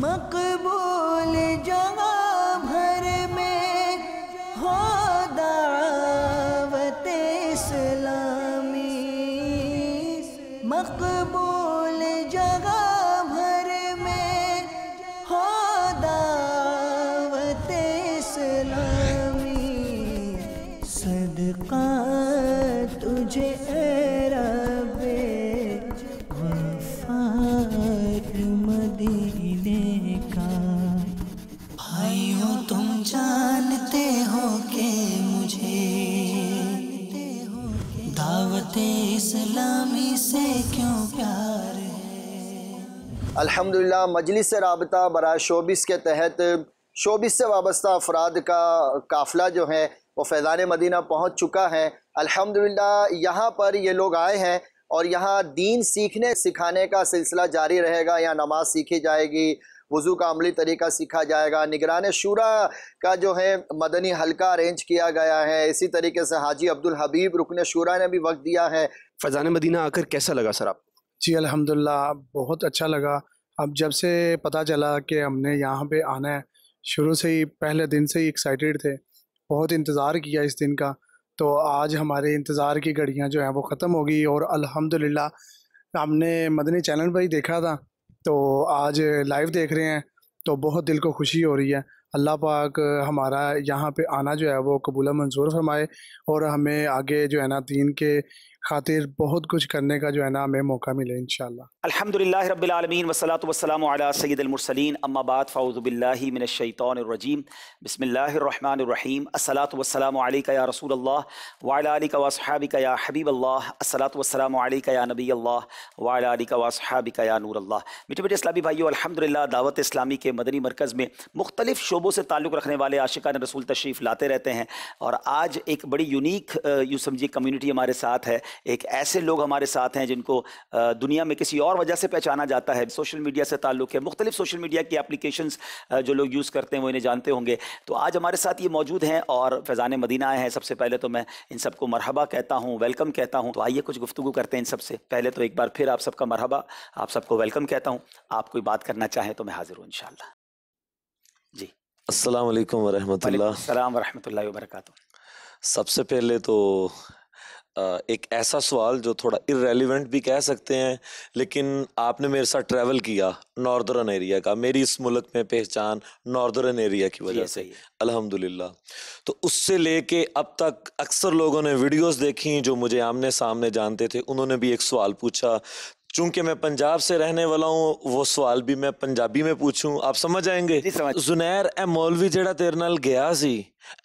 mơ अलहमदिल्ला मजलिस रबता बरा शोबिस के तहत शोबिस से वाबस्ता अफराद का काफ़िला जो है वो फैज़ान मदीना पहुँच चुका है अलहमदिल्ला यहाँ पर ये लोग आए हैं और यहाँ दीन सीखने सिखाने का सिलसिला जारी रहेगा यहाँ नमाज सीखी जाएगी वज़ू का अमली तरीका सीखा जाएगा निगरान शुरा का जो है मदनी हल्का अरेंज किया गया है इसी तरीके से हाजी अब्दुल हबीब रुकन शुरा ने भी वक्त दिया है फैज़ान मदीना आकर कैसा लगा सर आप जी अलहमदिल्ला बहुत अच्छा लगा अब जब से पता चला कि हमने यहाँ पे आना है शुरू से ही पहले दिन से ही एक्साइटेड थे बहुत इंतज़ार किया इस दिन का तो आज हमारे इंतज़ार की घड़ियाँ जो हैं वो ख़त्म हो गई और अल्हम्दुलिल्लाह हमने मदनी चैनल पर ही देखा था तो आज लाइव देख रहे हैं तो बहुत दिल को खुशी हो रही है अल्लाह पाक हमारा यहाँ पे आना जो है वो कबूला मंजूर फरमाए और हमें आगे जो है ना दीन के खातिर बहुत कुछ करने का जो है ना हमें मौका मिले इन अलहमदिल्ला रबालमीन वसलात वसलम सैदमरसलिन अम्माबाद फ़ाउज़बिल्लिमिनशैतरजीम बसमीम असलात वसलम या रसूल वालिक वसहाबिक या हबीब अल्लाह असलात वसलम या नबी अल्लाह वालिक वसहाबिक या नूर अल्लाह मीठे मीठे इस्लामी भाइयों अलहमदिल्ला दावत इस्लामी के मदनी मरकज़ में मुख्तलिफ़ शोबों से ताल्लुक़ रखने वाले आशिकान रसूल तशरीफ़ लाते रहते हैं और आज एक बड़ी यूनिक यू समझिए कम्यूनिटी हमारे साथ है एक ऐसे लोग हमारे साथ हैं जिनको दुनिया में किसी और वजह से पहचाना जाता है सोशल मीडिया से ताल्लुक़ है मुख्तलिफ सोशल मीडिया की एप्लीकेशन जो लोग यूज़ करते हैं वो इन्हें जानते होंगे तो आज हमारे साथ ये मौजूद हैं और फैज़ान मदीना आए हैं सबसे पहले तो मैं इन सबको मरहबा कहता हूँ वेलकम कहता हूँ तो आइए कुछ गुफ्तु करते हैं इन सबसे पहले तो एक बार फिर आप सबका मरहबा आप सबको वेलकम कहता हूँ आप कोई बात करना चाहें तो मैं हाजिर हूँ इन जी असल वरहमल वरहमल वर्का सबसे पहले तो एक ऐसा सवाल जो थोड़ा इरेलीवेंट भी कह सकते हैं लेकिन आपने मेरे साथ ट्रैवल किया नॉर्दर्न एरिया का मेरी इस मुल्क में पहचान नॉर्दर्न एरिया की वजह से अल्हम्दुलिल्लाह तो उससे लेके अब तक अक्सर लोगों ने वीडियोस देखी जो मुझे आमने सामने जानते थे उन्होंने भी एक सवाल पूछा चूंकि मैं पंजाब से रहने वाला हूँ वो सवाल भी मैं पंजाबी में पूछूँ आप समझ आएंगे जुनैर ए मौलवी जरा तेरे नाल गया सी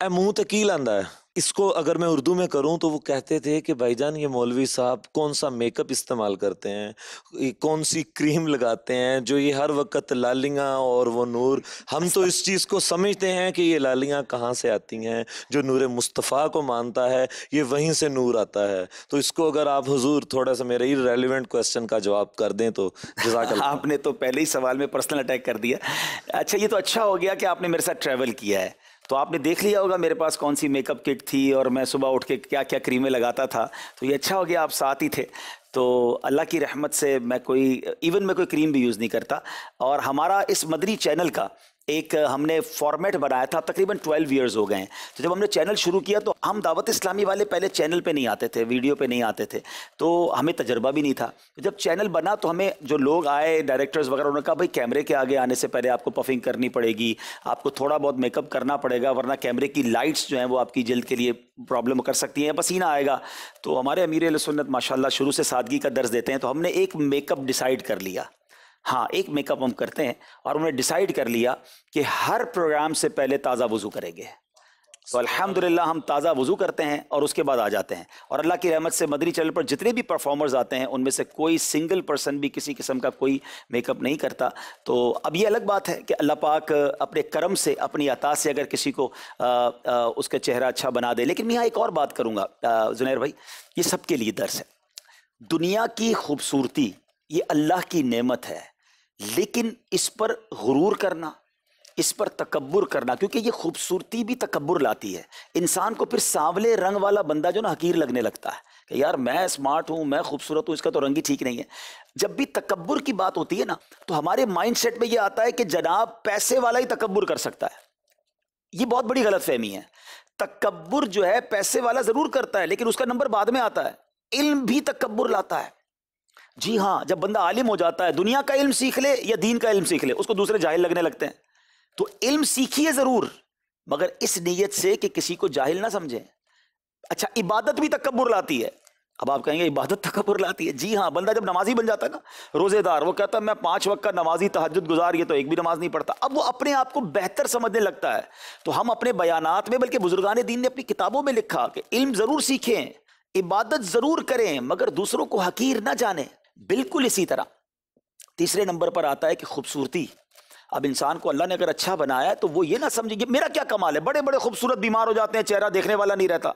ए मूँह तो की लादा है इसको अगर मैं उर्दू में करूं तो वो कहते थे कि भाईजान ये मौलवी साहब कौन सा मेकअप इस्तेमाल करते हैं कौन सी क्रीम लगाते हैं जो ये हर वक्त लालियाँ और वो नूर हम तो इस चीज़ को समझते हैं कि ये लालियाँ कहाँ से आती हैं जो नूर मुस्तफ़ा को मानता है ये वहीं से नूर आता है तो इसको अगर आप हजूर थोड़ा सा मेरे रेलिवेंट क्वेश्चन का जवाब कर दें तो जजाक आपने तो पहले ही सवाल में पर्सनल अटैक कर दिया अच्छा ये तो अच्छा हो गया कि आपने मेरे साथ ट्रैवल किया है तो आपने देख लिया होगा मेरे पास कौन सी मेकअप किट थी और मैं सुबह उठ के क्या क्या क्रीमें लगाता था तो ये अच्छा हो गया आप साथ ही थे तो अल्लाह की रहमत से मैं कोई इवन मैं कोई क्रीम भी यूज़ नहीं करता और हमारा इस मदरी चैनल का एक हमने फॉर्मेट बनाया था तकरीबन 12 इयर्स हो गए हैं तो जब हमने चैनल शुरू किया तो हम दावत इस्लामी वाले पहले चैनल पे नहीं आते थे वीडियो पे नहीं आते थे तो हमें तजर्बा भी नहीं था जब चैनल बना तो हमें जो लोग आए डायरेक्टर्स वगैरह उन्होंने कहा भाई कैमरे के आगे आने से पहले आपको पफिंग करनी पड़ेगी आपको थोड़ा बहुत मेकअप करना पड़ेगा वरना कैमरे की लाइट्स जो हैं वो आपकी जल्द के लिए प्रॉब्लम कर सकती हैं पसीना आएगा तो हमारे अमीर सुन्नत माशाला शुरू से सादगी का दर्ज देते हैं तो हमने एक मेकअप डिसाइड कर लिया हाँ एक मेकअप हम करते हैं और उन्होंने डिसाइड कर लिया कि हर प्रोग्राम से पहले ताज़ा वज़ू करेंगे तो अल्हम्दुलिल्लाह हम ताज़ा वज़ू करते हैं और उसके बाद आ जाते हैं और अल्लाह की रहमत से मदनी चैनल पर जितने भी परफॉर्मर्स आते हैं उनमें से कोई सिंगल पर्सन भी किसी किस्म का कोई मेकअप नहीं करता तो अब ये अलग बात है कि अल्लाह पाक अपने करम से अपनी अता से अगर किसी को आ, आ, उसका चेहरा अच्छा बना दे लेकिन मैं यहाँ एक और बात करूँगा जुनैर भाई ये सब के लिए दर्स है दुनिया की खूबसूरती ये अल्लाह की नमत है लेकिन इस पर गुरूर करना इस पर तकबर करना क्योंकि ये खूबसूरती भी तकबर लाती है इंसान को फिर सांवले रंग वाला बंदा जो ना हकीर लगने लगता है कि यार मैं स्मार्ट हूँ मैं खूबसूरत हूँ इसका तो रंग ही ठीक नहीं है जब भी तकबर की बात होती है ना तो हमारे माइंड सेट में ये आता है कि जनाब पैसे वाला ही तकबर कर सकता है ये बहुत बड़ी गलत फहमी है तकबर जो है पैसे वाला ज़रूर करता है लेकिन उसका नंबर बाद में आता है इल्म भी तकबर लाता है जी हाँ जब बंदा आलिम हो जाता है दुनिया का इल्म सीख ले या दीन का इल्म सीख ले उसको दूसरे जाहिल लगने लगते हैं तो इल्म सीखिए ज़रूर मगर इस नीयत से कि किसी को जाहिल ना समझें अच्छा इबादत भी तकबर लाती है अब आप कहेंगे इबादत तकबर लाती है जी हाँ बंदा जब नमाजी बन जाता है ना रोज़ेदार वो कहता है मैं पांच वक्त का नमाजी तहजद गुजार ये तो एक भी नमाज नहीं पढ़ता अब वो अपने आप को बेहतर समझने लगता है तो हम अपने बयान में बल्कि बुजुर्गान दीन ने अपनी किताबों में लिखा कि इल्म ज़रूर सीखें इबादत ज़रूर करें मगर दूसरों को हकीर ना जाने बिल्कुल इसी तरह तीसरे नंबर पर आता है कि खूबसूरती अब इंसान को अल्लाह ने अगर अच्छा बनाया है तो वो ये ना समझे कि मेरा क्या कमाल है बड़े बड़े खूबसूरत बीमार हो जाते हैं चेहरा देखने वाला नहीं रहता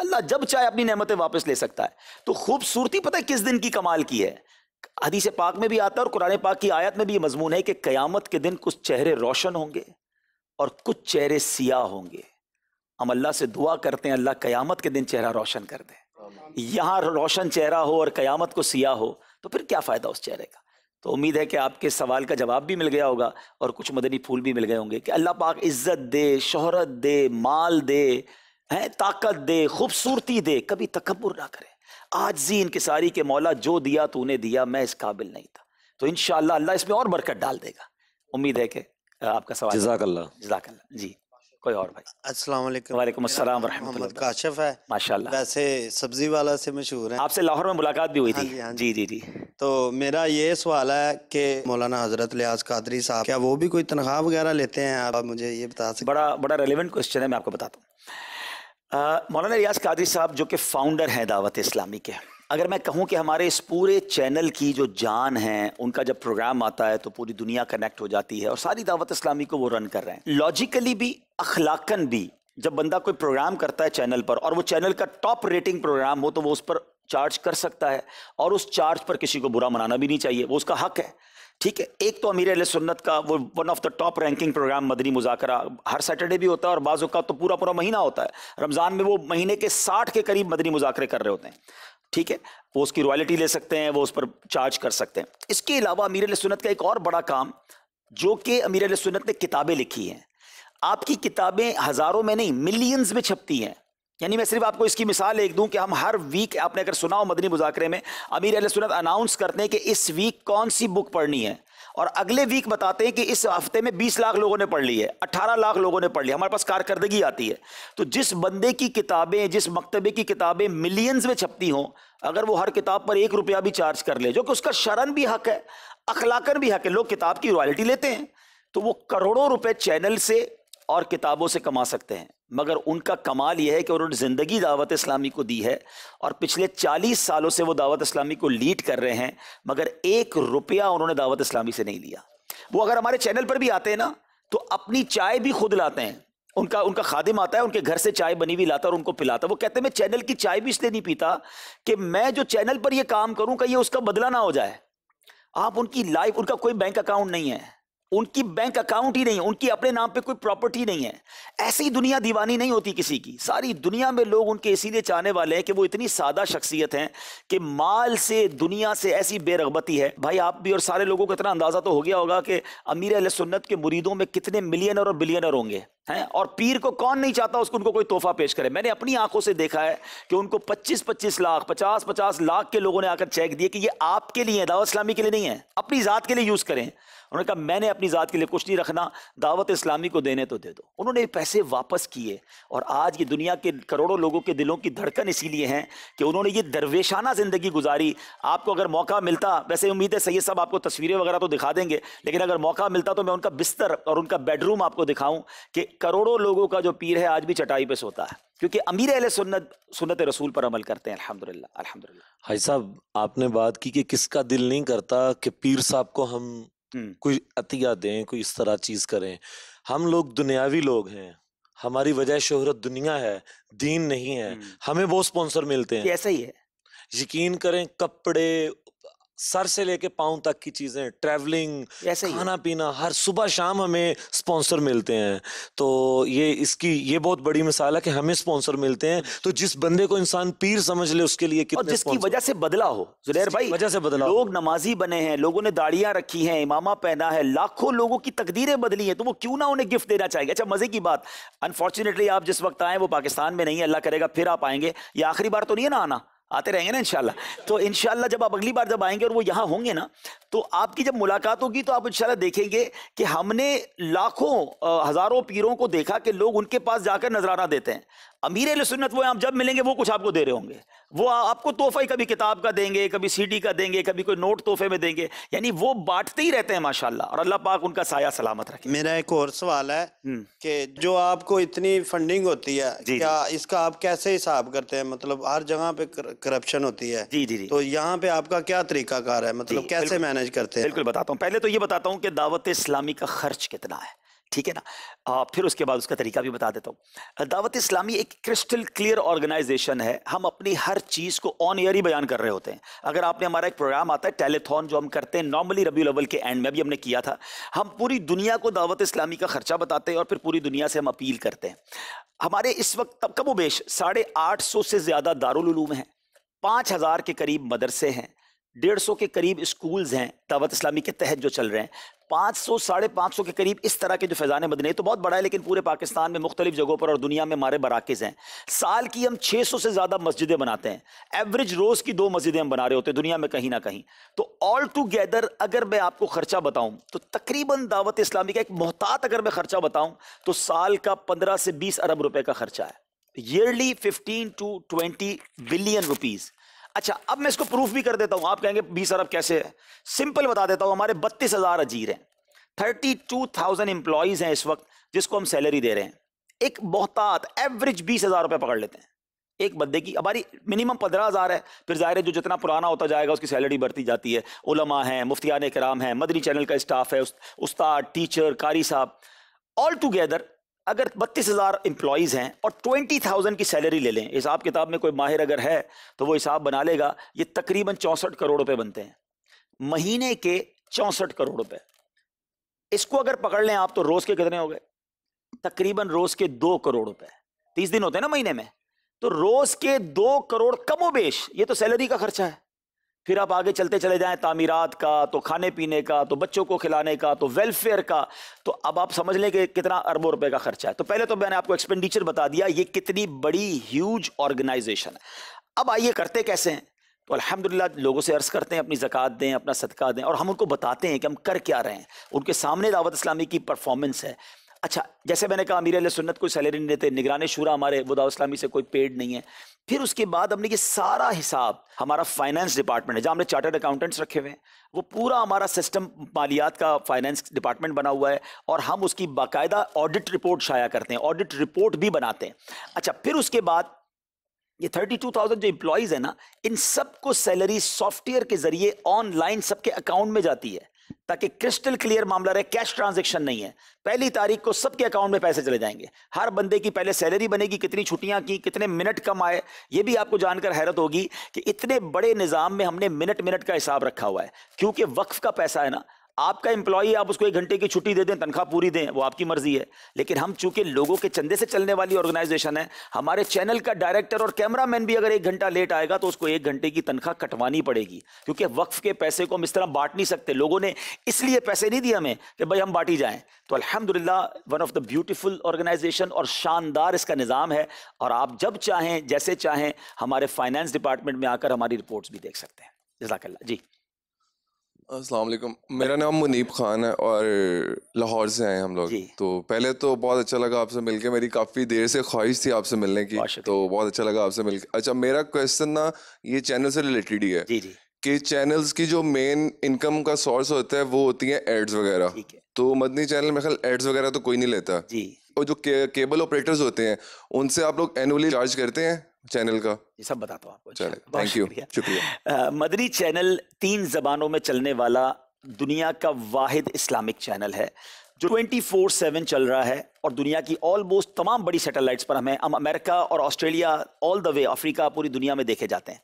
अल्लाह जब चाहे अपनी नेमतें वापस ले सकता है तो खूबसूरती पता है किस दिन की कमाल की है हदीस पाक में भी आता है और कुरान पाक की आयत में भी ये मजमून है कि क़यामत के दिन कुछ चेहरे रोशन होंगे और कुछ चेहरे सियाह होंगे हम अल्लाह से दुआ करते हैं अल्लाह क़यामत के दिन चेहरा रोशन कर दे यहाँ रोशन चेहरा हो और क़यामत को सियाह हो तो फिर क्या फ़ायदा उस चेहरे का तो उम्मीद है कि आपके सवाल का जवाब भी मिल गया होगा और कुछ मदनी फूल भी मिल गए होंगे कि अल्लाह पाक इज़्ज़त दे शहरत दे माल दे हैं ताकत दे खूबसूरती दे कभी तकबर ना करे इनके सारी के मौला जो दिया तो उन्हें दिया मैं इस काबिल नहीं था तो इन अल्लाह इसमें और बरकत डाल देगा उम्मीद है कि आपका सवाल जजाकल्ला जजाकल्ला जी कोई और भाई अस्सलाम वालेकुम वालेकुम अस्सलाम मोहम्मद काशिफ है माशाल्लाह वैसे सब्जी वाला से मशहूर है आपसे लाहौर में मुलाकात भी हुई थी हाँ, हाँ जी, जी जी जी तो मेरा ये सवाल है कि मौलाना हजरत लियाज कादरी साहब क्या वो भी कोई तनख्वाह वगैरह लेते हैं आप मुझे ये बता सकते बड़ा बड़ा रेलिवेंट क्वेश्चन है मैं आपको बताता हूँ मौलाना रियाज कादरी साहब जो कि फ़ाउंडर हैं दावत इस्लामी के अगर मैं कहूं कि हमारे इस पूरे चैनल की जो जान है उनका जब प्रोग्राम आता है तो पूरी दुनिया कनेक्ट हो जाती है और सारी दावत इस्लामी को वो रन कर रहे हैं लॉजिकली भी अखलाकन भी जब बंदा कोई प्रोग्राम करता है चैनल पर और वो चैनल का टॉप रेटिंग प्रोग्राम हो तो वो उस पर चार्ज कर सकता है और उस चार्ज पर किसी को बुरा मनाना भी नहीं चाहिए वो उसका हक है ठीक है एक तो अमीर अल सुन्नत का वो one of the top ranking program मदनी मुजाकरा हर सैटरडे भी होता है और बाजू का तो पूरा पूरा महीना होता है रमज़ान में वो महीने के साठ के करीब मदनी मुजाकरे कर रहे होते हैं ठीक है वो उसकी रॉयल्टी ले सकते हैं वो उस पर चार्ज कर सकते हैं इसके अलावा अमीर सुनत का एक और बड़ा काम जो कि अमीर सुनत ने किताबें लिखी हैं आपकी किताबें हज़ारों में नहीं मिलियंस में छपती हैं यानी मैं सिर्फ आपको इसकी मिसाल एक दूं कि हम हर वीक आपने अगर सुना हो मदनी मुजाकरे में अमीर सुनत अनाउंस करते हैं कि इस वीक कौन सी बुक पढ़नी है और अगले वीक बताते हैं कि इस हफ्ते में 20 लाख लोगों ने पढ़ ली है 18 लाख लोगों ने पढ़ ली हमारे पास कारकर्दगी आती है तो जिस बंदे की किताबें जिस मकतबे की किताबें मिलियंस में छपती हों अगर वो हर किताब पर एक रुपया भी चार्ज कर ले जो कि उसका शरण भी हक है अखलाकन भी हक है लोग किताब की रॉयल्टी लेते हैं तो वो करोड़ों रुपए चैनल से और किताबों से कमा सकते हैं मगर उनका कमाल यह है कि उन्होंने ज़िंदगी दावत इस्लामी को दी है और पिछले 40 सालों से वो दावत इस्लामी को लीड कर रहे हैं मगर एक रुपया उन्होंने दावत इस्लामी से नहीं लिया वो अगर हमारे चैनल पर भी आते हैं ना तो अपनी चाय भी खुद लाते हैं उनका उनका खादिम आता है उनके घर से चाय बनी हुई लाता और उनको पिलाता वो कहते हैं मैं चैनल की चाय भी इसलिए नहीं पीता कि मैं जो चैनल पर ये काम करूं कहीं ये उसका बदला ना हो जाए आप उनकी लाइफ उनका कोई बैंक अकाउंट नहीं है उनकी बैंक अकाउंट ही नहीं है उनकी अपने नाम पे कोई प्रॉपर्टी नहीं है ऐसी दुनिया दीवानी नहीं होती किसी की सारी दुनिया में लोग उनके इसीलिए चाहने वाले हैं कि वो इतनी सादा शख्सियत हैं कि माल से दुनिया से ऐसी बेरगबती है भाई आप भी और सारे लोगों को इतना अंदाज़ा तो हो गया होगा कि अमीर अल सुन्नत के मुरीदों में कितने मिलियनर और बिलियनर होंगे हैं और पीर को कौन नहीं चाहता उसको उनको कोई तोहफा पेश करे मैंने अपनी आंखों से देखा है कि उनको पच्चीस पच्चीस लाख पचास पचास लाख के लोगों ने आकर चेक दिए कि ये आपके लिए दावा इस्लामी के लिए नहीं है अपनी ज़ात के लिए यूज़ करें उन्होंने कहा मैंने अपनी ज़ात के लिए कुछ नहीं रखना दावत इस्लामी को देने तो दे दो उन्होंने पैसे वापस किए और आज ये दुनिया के करोड़ों लोगों के दिलों की धड़कन इसीलिए हैं कि उन्होंने ये दरवेशाना ज़िंदगी गुजारी आपको अगर मौका मिलता वैसे उम्मीद है सैयद साहब आपको तस्वीरें वगैरह तो दिखा देंगे लेकिन अगर मौका मिलता तो मैं उनका बिस्तर और उनका बेडरूम आपको दिखाऊँ कि करोड़ों लोगों का जो पीर है आज भी चटाई पर सोता है क्योंकि अमीर अल सुन्नत सुन्नत रसूल पर अमल करते हैं अल्हम्दुलिल्लाह अल्हम्दुलिल्लाह हाई साहब आपने बात की कि किसका दिल नहीं करता कि पीर साहब को हम हम्म। कोई अतिया दें कोई इस तरह चीज करें हम लोग दुनियावी लोग हैं हमारी वजह शोहरत दुनिया है दीन नहीं है हम्म। हमें वो स्पॉन्सर मिलते हैं ऐसा ही है यकीन करें कपड़े सर से लेके पाँव तक की चीज़ें ट्रैवलिंग खाना पीना हर सुबह शाम हमें स्पॉन्सर मिलते हैं तो ये इसकी ये बहुत बड़ी मिसाल है कि हमें स्पॉन्सर मिलते हैं तो जिस बंदे को इंसान पीर समझ ले उसके लिए कितने और जिसकी वजह से बदला हो जुलेर भाई वजह से बदला लोग नमाजी बने हैं लोगों ने दाढ़ियां रखी हैं इमामा पहना है लाखों लोगों की तकदीरें बदली हैं तो वो क्यों ना उन्हें गिफ्ट देना चाहेंगे अच्छा मज़े की बात अनफॉर्चुनेटली आप जिस वक्त आए वो पाकिस्तान में नहीं है अल्लाह करेगा फिर आप आएंगे ये आखिरी बार तो नहीं है ना आना आते रहेंगे ना इनशाला तो इनशाला जब आप अगली बार जब आएंगे और वो यहाँ होंगे ना तो आपकी जब मुलाकात होगी तो आप इनशाला देखेंगे कि हमने लाखों हज़ारों पीरों को देखा कि लोग उनके पास जाकर नजराना देते हैं अमीर सुन्नत वो आप जब मिलेंगे वो कुछ आपको दे रहे होंगे वो आपको तोहफा ही कभी किताब का देंगे कभी सीडी का देंगे कभी कोई नोट तोहफे में देंगे यानी वो बांटते ही रहते हैं माशाल्लाह और अल्लाह पाक उनका साया सलामत रखे मेरा एक और सवाल है हम्म। कि जो आपको इतनी फंडिंग होती है जी क्या जी। इसका आप कैसे हिसाब करते हैं मतलब हर जगह पे करप्शन होती है जी जी, जी। तो यहाँ पे आपका क्या तरीका कार है मतलब कैसे मैनेज करते हैं बिल्कुल बताता हूँ पहले तो ये बताता हूँ कि दावत इस्लामी का खर्च कितना है ठीक है ना आ, फिर उसके बाद उसका तरीका भी बता देता हूँ दावत इस्लामी एक क्रिस्टल क्लियर ऑर्गेनाइजेशन है हम अपनी हर चीज़ को ऑन ईयर ही बयान कर रहे होते हैं अगर आपने हमारा एक प्रोग्राम आता है टेलीथॉन जो हम करते हैं नॉर्मली रबी लेवल के एंड में भी हमने किया था हम पूरी दुनिया को दावत इस्लामी का खर्चा बताते हैं और फिर पूरी दुनिया से हम अपील करते हैं हमारे इस वक्त तब कब बेश साढ़े आठ सौ से ज़्यादा दारुलूम हैं पाँच हज़ार के करीब मदरसे हैं डेढ़ सौ के करीब स्कूल्स हैं दावत इस्लामी के तहत जो चल रहे हैं पाँच सौ साढ़े पाँच सौ के करीब इस तरह के जो फैज़ान मदनी तो बहुत बड़ा है लेकिन पूरे पाकिस्तान में मुख्तलिफ जगहों पर और दुनिया में हमारे बराकिज हैं साल की हम छः सौ से ज़्यादा मस्जिदें बनाते हैं एवरेज रोज़ की दो मस्जिदें हम बना रहे होते हैं दुनिया में कहीं ना कहीं तो ऑल टूगेदर अगर मैं आपको ख़र्चा बताऊँ तो तकरीबन दावत इस्लामी का एक मोहतात अगर मैं ख़र्चा बताऊँ तो साल का पंद्रह से बीस अरब रुपये का ख़र्चा है yearly fifteen to twenty billion rupees अच्छा अब मैं इसको प्रूफ भी कर देता हूं आप कहेंगे बीस अरब कैसे है सिंपल बता देता हूं हमारे बत्तीस हजार अजीर हैं थर्टी टू थाउजेंड एम्प्लॉयज हैं इस वक्त जिसको हम सैलरी दे रहे हैं एक बहुतात एवरेज बीस हजार रुपये पकड़ लेते हैं एक बंदे की हमारी मिनिमम पंद्रह हज़ार है फिर जाहिर है जो जितना पुराना होता जाएगा उसकी सैलरी बढ़ती जाती है उलमा है मुफ्तियान कराम है मदनी चैनल का स्टाफ है उस्ताद टीचर कारी साहब ऑल टूगेदर अगर बत्तीस हज़ार एम्प्लॉयज़ हैं और ट्वेंटी थाउजेंड की सैलरी ले लें हिसाब किताब में कोई माहिर अगर है तो वो हिसाब बना लेगा ये तकरीबन चौंसठ करोड़ रुपए बनते हैं महीने के चौंसठ करोड़ रुपए इसको अगर पकड़ लें आप तो रोज़ के कितने हो गए तकरीबन रोज़ के दो करोड़ रुपए तीस दिन होते हैं ना महीने में तो रोज़ के दो करोड़ कमो बेश ये तो सैलरी का खर्चा है फिर आप आगे चलते चले जाएं तामीरात का तो खाने पीने का तो बच्चों को खिलाने का तो वेलफेयर का तो अब आप समझ लें कि कितना अरबों रुपए का खर्चा है तो पहले तो मैंने आपको एक्सपेंडिचर बता दिया ये कितनी बड़ी ह्यूज ऑर्गेनाइजेशन है अब आइए करते कैसे हैं तो अल्हम्दुलिल्लाह लोगों से अर्ज़ करते हैं अपनी जक़ात दें अपना सदका दें और हम उनको बताते हैं कि हम कर क्या रहे हैं उनके सामने दावत इस्लामी की परफॉर्मेंस है अच्छा जैसे मैंने कहा अमीर सुन्नत कोई सैलरी नहीं देते निगरानी शूरा हमारे वदा इस्लामी से कोई पेड नहीं है फिर उसके बाद हमने ये सारा हिसाब हमारा फाइनेंस डिपार्टमेंट है जहाँ हमने चार्टर्ड अकाउंटेंट्स रखे हुए हैं वो पूरा हमारा सिस्टम मालियात का फाइनेंस डिपार्टमेंट बना हुआ है और हम उसकी बाकायदा ऑडिट रिपोर्ट शाया करते हैं ऑडिट रिपोर्ट भी बनाते हैं अच्छा फिर उसके बाद ये थर्टी टू थाउजेंड जो इम्प्लॉयज़ है ना इन सबको सैलरी सॉफ्टवेयर के ज़रिए ऑनलाइन सबके अकाउंट में जाती है ताकि क्रिस्टल क्लियर मामला रहे कैश ट्रांजेक्शन नहीं है पहली तारीख को सबके अकाउंट में पैसे चले जाएंगे हर बंदे की पहले सैलरी बनेगी कितनी छुट्टियां की कितने मिनट कम आए ये भी आपको जानकर हैरत होगी कि इतने बड़े निज़ाम में हमने मिनट मिनट का हिसाब रखा हुआ है क्योंकि वक्फ का पैसा है ना आपका एम्प्लॉई आप उसको एक घंटे की छुट्टी दे दें तनख्वाह पूरी दें वो आपकी मर्जी है लेकिन हम चूंकि लोगों के चंदे से चलने वाली ऑर्गेनाइजेशन है हमारे चैनल का डायरेक्टर और कैमरामैन भी अगर एक घंटा लेट आएगा तो उसको एक घंटे की तनख्वाह कटवानी पड़ेगी क्योंकि वक्फ के पैसे को हम इस तरह बांट नहीं सकते लोगों ने इसलिए पैसे नहीं दिए हमें कि भाई हम बांटी जाएं तो अलहमदिल्ला one of the beautiful organization और शानदार इसका निज़ाम है और आप जब चाहें जैसे चाहें हमारे फाइनेंस डिपार्टमेंट में आकर हमारी रिपोर्ट्स भी देख सकते हैं जजाकल्ला जी असलम मेरा नाम मुनीब खान है और लाहौर से आए हम लोग तो पहले तो बहुत अच्छा लगा आपसे मिलके मेरी काफ़ी देर से ख्वाहिश थी आपसे मिलने की तो बहुत अच्छा लगा आपसे मिलके अच्छा मेरा क्वेश्चन ना ये चैनल से रिलेटेड ही है जी जी। कि चैनल्स की जो मेन इनकम का सोर्स होता है वो होती है एड्स वगैरह तो मदनी चैनल में ख्याल एड्स वगैरह तो कोई नहीं लेता जी और जो के, केबल ऑपरेटर्स होते हैं उनसे आप लोग एनुअली चार्ज करते हैं चैनल का ये सब बताता हूँ आपको थैंक यू शुक्रिया मदनी चैनल तीन जबानों में चलने वाला दुनिया का वाहिद इस्लामिक चैनल है जो 24/7 चल रहा है और दुनिया की ऑलमोस्ट तमाम बड़ी सैटेलाइट्स पर हमें हम अमेरिका और Australia all the way Africa पूरी दुनिया में देखे जाते हैं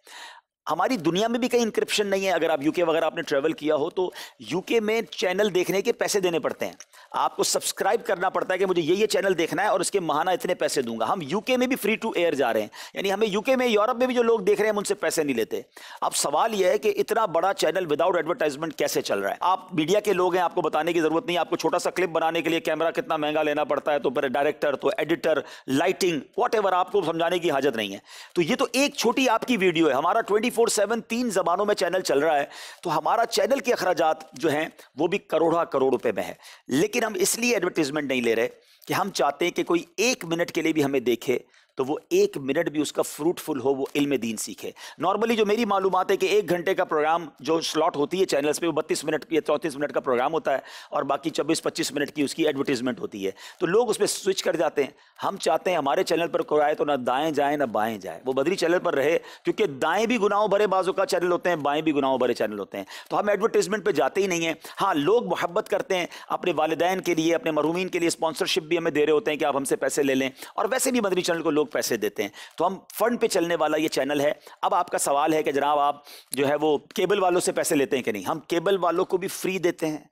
हमारी दुनिया में भी कहीं इंक्रिप्शन नहीं है अगर आप यूके वगैरह आपने ट्रैवल किया हो तो यूके में चैनल देखने के पैसे देने पड़ते हैं आपको सब्सक्राइब करना पड़ता है कि मुझे ये ये चैनल देखना है और इसके महाना इतने पैसे दूंगा हम यूके में भी फ्री टू एयर जा रहे हैं यानी हमें यूके में यूरोप में भी जो लोग देख रहे हैं उनसे पैसे नहीं लेते अब सवाल यह है कि इतना बड़ा चैनल विदाउट एडवर्टाइजमेंट कैसे चल रहा है आप मीडिया के लोग हैं आपको बताने की जरूरत नहीं आपको छोटा सा क्लिप बनाने के लिए कैमरा कितना महंगा लेना पड़ता है तो पर डायरेक्टर तो एडिटर लाइटिंग वॉट आपको समझाने की हाजत नहीं है तो ये तो एक छोटी आपकी वीडियो है हमारा ट्वेंटी फोर सेवन तीन जबानों में चैनल चल रहा है तो हमारा चैनल के अखराज जो हैं वो भी करोड़ा हाँ करोड़ रुपए में है लेकिन हम इसलिए एडवर्टीजमेंट नहीं ले रहे कि हम चाहते हैं कि कोई एक मिनट के लिए भी हमें देखे तो वो एक मिनट भी उसका फ्रूटफुल हो वो इल्म दीन सीखे नॉर्मली जो मेरी मालूम है कि एक घंटे का प्रोग्राम जो स्लॉट होती है चैनल्स पे वो बत्तीस मिनट या चौंतीस मिनट का प्रोग्राम होता है और बाकी 24 पच्चीस मिनट की उसकी एडवर्टीजमेंट होती है तो लोग उस पर स्विच कर जाते हैं हम चाहते हैं हमारे चैनल पर कोई आए तो ना दाएँ जाए ना बाएँ जाए वो बदरी चैनल पर रहे क्योंकि दाएँ भी गुनाहों भरे बाजू का चैनल होते हैं बाएँ भी गुनाहों भरे चैनल होते हैं तो हम एडवर्टीजमेंट पर जाते ही नहीं हैं हाँ लोग मोहब्बत करते हैं अपने वालदेन के लिए अपने मरूमिन के लिए स्पॉन्सरशिप भी हमें दे रहे होते हैं कि आप हमसे पैसे ले लें और वैसे भी बदरी चैनल को लोग लोग पैसे देते हैं तो हम फंड पे चलने वाला ये चैनल है अब आपका सवाल है कि जनाब आप जो है वो केबल वालों से पैसे लेते हैं कि नहीं हम केबल वालों को भी फ्री देते हैं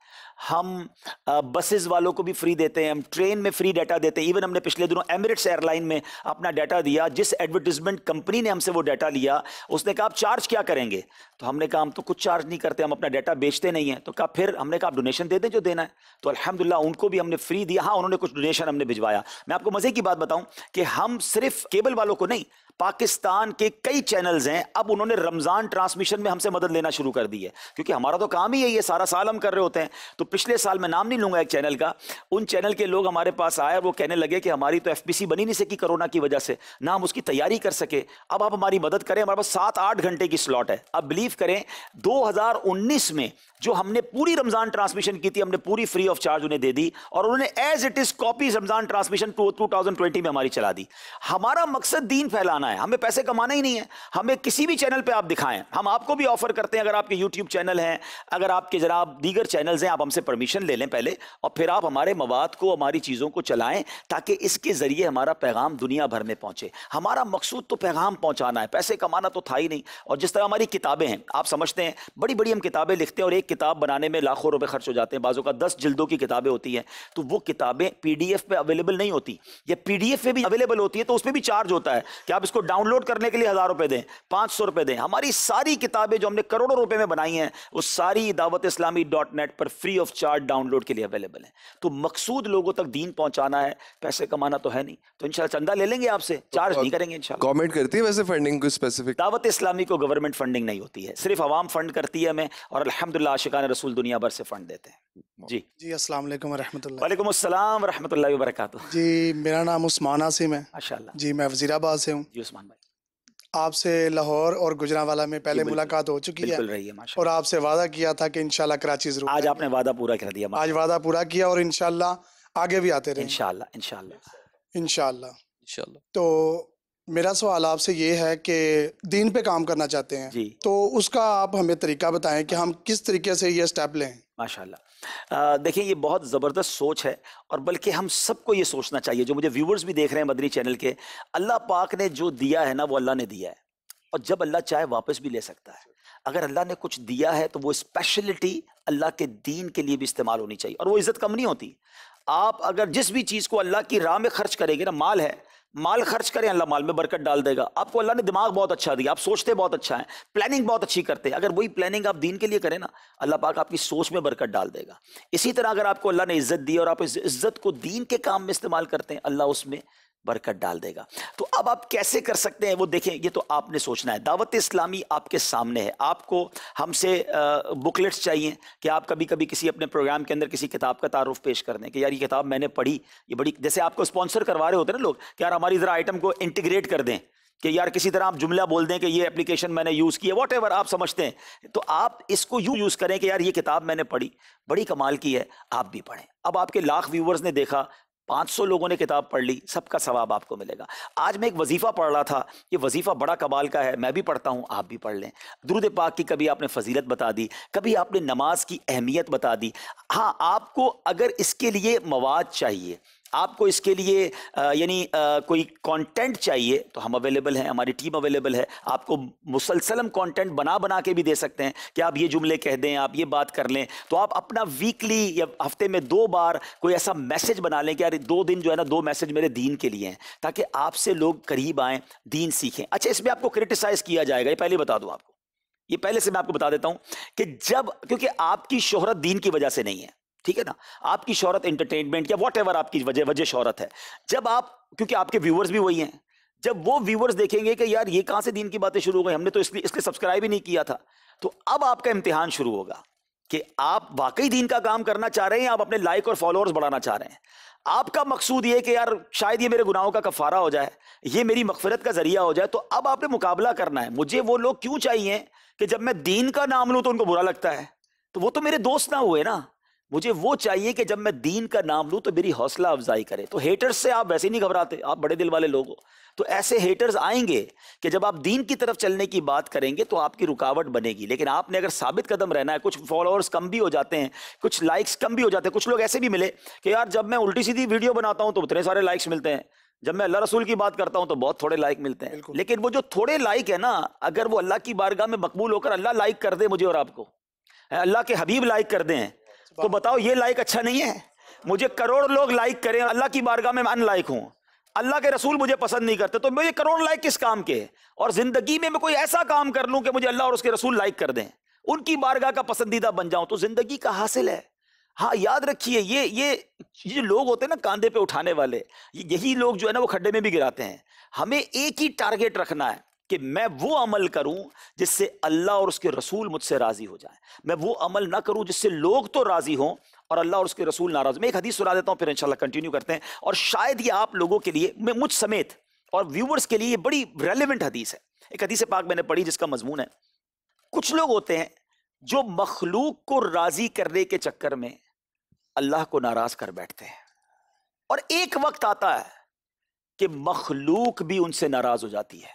हम बसेस वालों को भी फ्री देते हैं हम ट्रेन में फ्री डाटा देते हैं इवन हमने पिछले दिनों एमिरेट्स एयरलाइन में अपना डाटा दिया जिस एडवर्टीजमेंट कंपनी ने हमसे वो डाटा लिया उसने कहा आप चार्ज क्या करेंगे तो हमने कहा हम तो कुछ चार्ज नहीं करते हम अपना डाटा बेचते नहीं हैं तो कहा फिर हमने कहा आप डोनेशन दे दें जो देना है तो अलहमदिल्ला उनको भी हमने फ्री दिया हाँ उन्होंने कुछ डोनेशन हमने भिजवाया मैं आपको मज़े की बात बताऊँ कि हम सिर्फ सिर्फ केबल वालों को नहीं पाकिस्तान के कई चैनल्स हैं अब उन्होंने रमज़ान ट्रांसमिशन में हमसे मदद लेना शुरू कर दी है क्योंकि हमारा तो काम ही यही है सारा साल हम कर रहे होते हैं तो पिछले साल मैं नाम नहीं लूंगा एक चैनल का उन चैनल के लोग हमारे पास आए और वो कहने लगे कि हमारी तो एफबीसी बनी नहीं सकी कोरोना की वजह से ना हम उसकी तैयारी कर सके अब आप हमारी मदद करें हमारे पास सात आठ घंटे की स्लॉट है अब बिलीव करें दो में जो हमने पूरी रमजान ट्रांसमिशन की थी हमने पूरी फ्री ऑफ चार्ज उन्हें दे दी और उन्होंने एज इट इज कॉपी रमजान ट्रांसमिशन टू थाउजेंड ट्वेंटी में हमारी चला दी हमारा मकसद दीन फैलाना है हमें पैसे कमाना ही नहीं है हमें किसी भी चैनल पर आप दिखाएं हम आपको भी ऑफर करते हैं अगर आपके यूट्यूब चैनल हैं अगर आपके जनाब दीगर चैनल्स हैं आप हमसे परमिशन ले लें पहले और फिर आप हमारे मवाद को हमारी चीज़ों को चलाएं ताकि इसके ज़रिए हमारा पैगाम दुनिया भर में पहुंचे हमारा मकसूद तो पैगाम पहुंचाना है पैसे कमाना तो था ही नहीं और जिस तरह हमारी किताबें हैं आप समझते हैं बड़ी बड़ी हम किताबें लिखते हैं और एक एक किताब बनाने में लाखों रुपए खर्च हो जाते हैं बाजू का दस जिल्दों की किताबें होती हैं तो वो किताबें पीडीएफ पे अवेलेबल नहीं होती या पीडीएफ पे भी अवेलेबल होती है तो उसमें भी चार्ज होता है कि आप इसको डाउनलोड करने के लिए हज़ार रुपये दें पाँच सौ रुपये दें हमारी सारी किताबें जो हमने करोड़ों रुपये में बनाई हैं वो सारी दावत इस्लामी डॉट नेट पर फ्री ऑफ चार्ज डाउनलोड के लिए अवेलेबल हैं तो मकसूद लोगों तक दीन पहुँचाना है पैसे कमाना तो है नहीं तो इनशाला चंदा ले लेंगे आपसे चार्ज नहीं करेंगे गवर्नमेंट करती है वैसे फंडिंग को स्पेसिफिक दावत इस्लामी को गवर्नमेंट फंडिंग नहीं होती है सिर्फ आवाम फंड करती है हमें और अलहमदिल्ला आशिकान रसूल दुनिया भर से फंड देते हैं जी जी अस्सलाम वालेकुम रहमतुल्लाह वालेकुम अस्सलाम रहमतुल्लाह व बरकातहू जी मेरा नाम उस्मान आसिम है माशाल्लाह जी मैं वजीराबाद से हूँ जी उस्मान भाई आपसे लाहौर और गुजरावाला में पहले मुलाकात हो चुकी है रही है और आपसे वादा किया था कि इंशाल्लाह कराची जरूर आज आपने वादा पूरा कर दिया आज वादा पूरा किया और इंशाल्लाह आगे भी आते रहे इंशाल्लाह इंशाल्लाह इंशाल्लाह तो मेरा सवाल आपसे ये है कि दीन पे काम करना चाहते हैं जी। तो उसका आप हमें तरीका बताएं कि हम किस तरीके से ये स्टेप लें माशाल्लाह देखिए ये बहुत ज़बरदस्त सोच है और बल्कि हम सबको ये सोचना चाहिए जो मुझे व्यूवर्स भी देख रहे हैं मदनी चैनल के अल्लाह पाक ने जो दिया है ना वो अल्लाह ने दिया है और जब अल्लाह चाहे वापस भी ले सकता है अगर अल्लाह ने कुछ दिया है तो वो स्पेशलिटी अल्लाह के दीन के लिए भी इस्तेमाल होनी चाहिए और वो इज़्ज़त कम नहीं होती आप अगर जिस भी चीज़ को अल्लाह की राह में खर्च करेंगे ना माल है माल खर्च करें अल्लाह माल में बरकत डाल देगा आपको अल्लाह ने दिमाग बहुत अच्छा दिया आप सोचते बहुत अच्छा है प्लानिंग बहुत अच्छी करते हैं अगर वही प्लानिंग आप दीन के लिए करें ना अल्लाह पाक आपकी सोच में बरकत डाल देगा इसी तरह अगर आपको अल्लाह ने इज्जत दी और आप इस इज्जत को दीन के काम में इस्तेमाल करते हैं अल्लाह उसमें बरकत डाल देगा तो अब आप कैसे कर सकते हैं वो देखें ये तो आपने सोचना है दावत इस्लामी आपके सामने है आपको हमसे बुकलेट्स चाहिए कि आप कभी कभी किसी अपने प्रोग्राम के अंदर किसी किताब का तारुफ पेश कर दें कि यार ये किताब मैंने पढ़ी ये बड़ी जैसे आपको स्पॉन्सर करवा रहे होते हैं ना लोग कि यार हमारी ज़रा आइटम को इंटीग्रेट कर दें कि यार किसी तरह आप जुमला बोल दें कि ये एप्लीकेशन मैंने यूज़ की है वॉट आप समझते हैं तो आप इसको यूँ यूज़ करें कि यार ये किताब मैंने पढ़ी बड़ी कमाल की है आप भी पढ़ें अब आपके लाख व्यूवर्स ने देखा 500 लोगों ने किताब पढ़ ली सबका सवाब आपको मिलेगा आज मैं एक वजीफ़ा पढ़ रहा था ये वजीफ़ा बड़ा कमाल का है मैं भी पढ़ता हूँ आप भी पढ़ लें दुरुद पाक की कभी आपने फजीलत बता दी कभी आपने नमाज की अहमियत बता दी हाँ आपको अगर इसके लिए मवाद चाहिए आपको इसके लिए यानी कोई कंटेंट चाहिए तो हम अवेलेबल हैं हमारी टीम अवेलेबल है आपको मुसलसलम कंटेंट बना बना के भी दे सकते हैं कि आप ये जुमले कह दें आप ये बात कर लें तो आप अपना वीकली या हफ्ते में दो बार कोई ऐसा मैसेज बना लें कि यार दो दिन जो है ना दो मैसेज मेरे दीन के लिए हैं ताकि आपसे लोग करीब आएँ दीन सीखें अच्छा इसमें आपको क्रिटिसाइज़ किया जाएगा ये पहले बता दूँ आपको ये पहले से मैं आपको बता देता हूँ कि जब क्योंकि आपकी शोहरत दीन की वजह से नहीं है ठीक है ना आपकी शहरत एंटरटेनमेंट या वॉट आपकी वजह वजह शहरत है जब आप क्योंकि आपके व्यूवर्स भी वही हैं जब वो व्यूवर्स देखेंगे कि यार ये कहाँ से दिन की बातें शुरू हो गई हमने तो इसलिए इसलिए सब्सक्राइब ही नहीं किया था तो अब आपका इम्तिहान शुरू होगा कि आप वाकई दीन का काम करना चाह रहे हैं आप अपने लाइक और फॉलोअर्स बढ़ाना चाह रहे हैं आपका मकसूद ये कि यार शायद ये मेरे गुनाहों का कफारा हो जाए ये मेरी मकफरत का जरिया हो जाए तो अब आपने मुकाबला करना है मुझे वो लोग क्यों चाहिए कि जब मैं दीन का नाम लूँ तो उनको बुरा लगता है तो वो तो मेरे दोस्त ना हुए ना मुझे वो चाहिए कि जब मैं दीन का नाम लूँ तो मेरी हौसला अफजाई करे तो हेटर्स से आप वैसे नहीं घबराते आप बड़े दिल वाले लोग हो तो ऐसे हेटर्स आएंगे कि जब आप दीन की तरफ चलने की बात करेंगे तो आपकी रुकावट बनेगी लेकिन आपने अगर साबित कदम रहना है कुछ फॉलोअर्स कम भी हो जाते हैं कुछ लाइक्स कम भी हो जाते हैं कुछ लोग ऐसे भी मिले कि यार जब मैं उल्टी सीधी वीडियो बनाता हूँ तो उतने सारे लाइक्स मिलते हैं जब मैं अल्लाह रसूल की बात करता हूँ तो बहुत थोड़े लाइक मिलते हैं लेकिन वो जो थोड़े लाइक है ना अगर वो अल्लाह की बारगाह में मकबूल होकर अल्लाह लाइक कर दे मुझे और आपको अल्लाह के हबीब लाइक कर दें तो बताओ ये लाइक अच्छा नहीं है मुझे करोड़ लोग लाइक करें अल्लाह की बारगाह में अनलाइक हूं अल्लाह के रसूल मुझे पसंद नहीं करते तो मुझे करोड़ लाइक किस काम के और जिंदगी में मैं कोई ऐसा काम कर लूं कि मुझे अल्लाह और उसके रसूल लाइक कर दें उनकी बारगाह का पसंदीदा बन जाऊं तो जिंदगी का हासिल है हाँ याद रखिए ये ये ये जो लोग होते हैं ना कांधे पे उठाने वाले यही लोग जो है ना वो खड्डे में भी गिराते हैं हमें एक ही टारगेट रखना है कि मैं वो अमल करूं जिससे अल्लाह और उसके रसूल मुझसे राज़ी हो जाए मैं वो अमल ना करूं जिससे लोग तो राज़ी हों और अल्लाह और उसके रसूल नाराज़ मैं एक हदीस सुना देता हूं फिर इंशाल्लाह कंटिन्यू करते हैं और शायद ये आप लोगों के लिए मैं मुझ समेत और व्यूवर्स के लिए ये बड़ी रेलिवेंट हदीस है एक हदीस पाक मैंने पढ़ी जिसका मजमून है कुछ लोग होते हैं जो मखलूक को राज़ी करने के चक्कर में अल्लाह को नाराज़ कर बैठते हैं और एक वक्त आता है कि मखलूक भी उनसे नाराज़ हो जाती है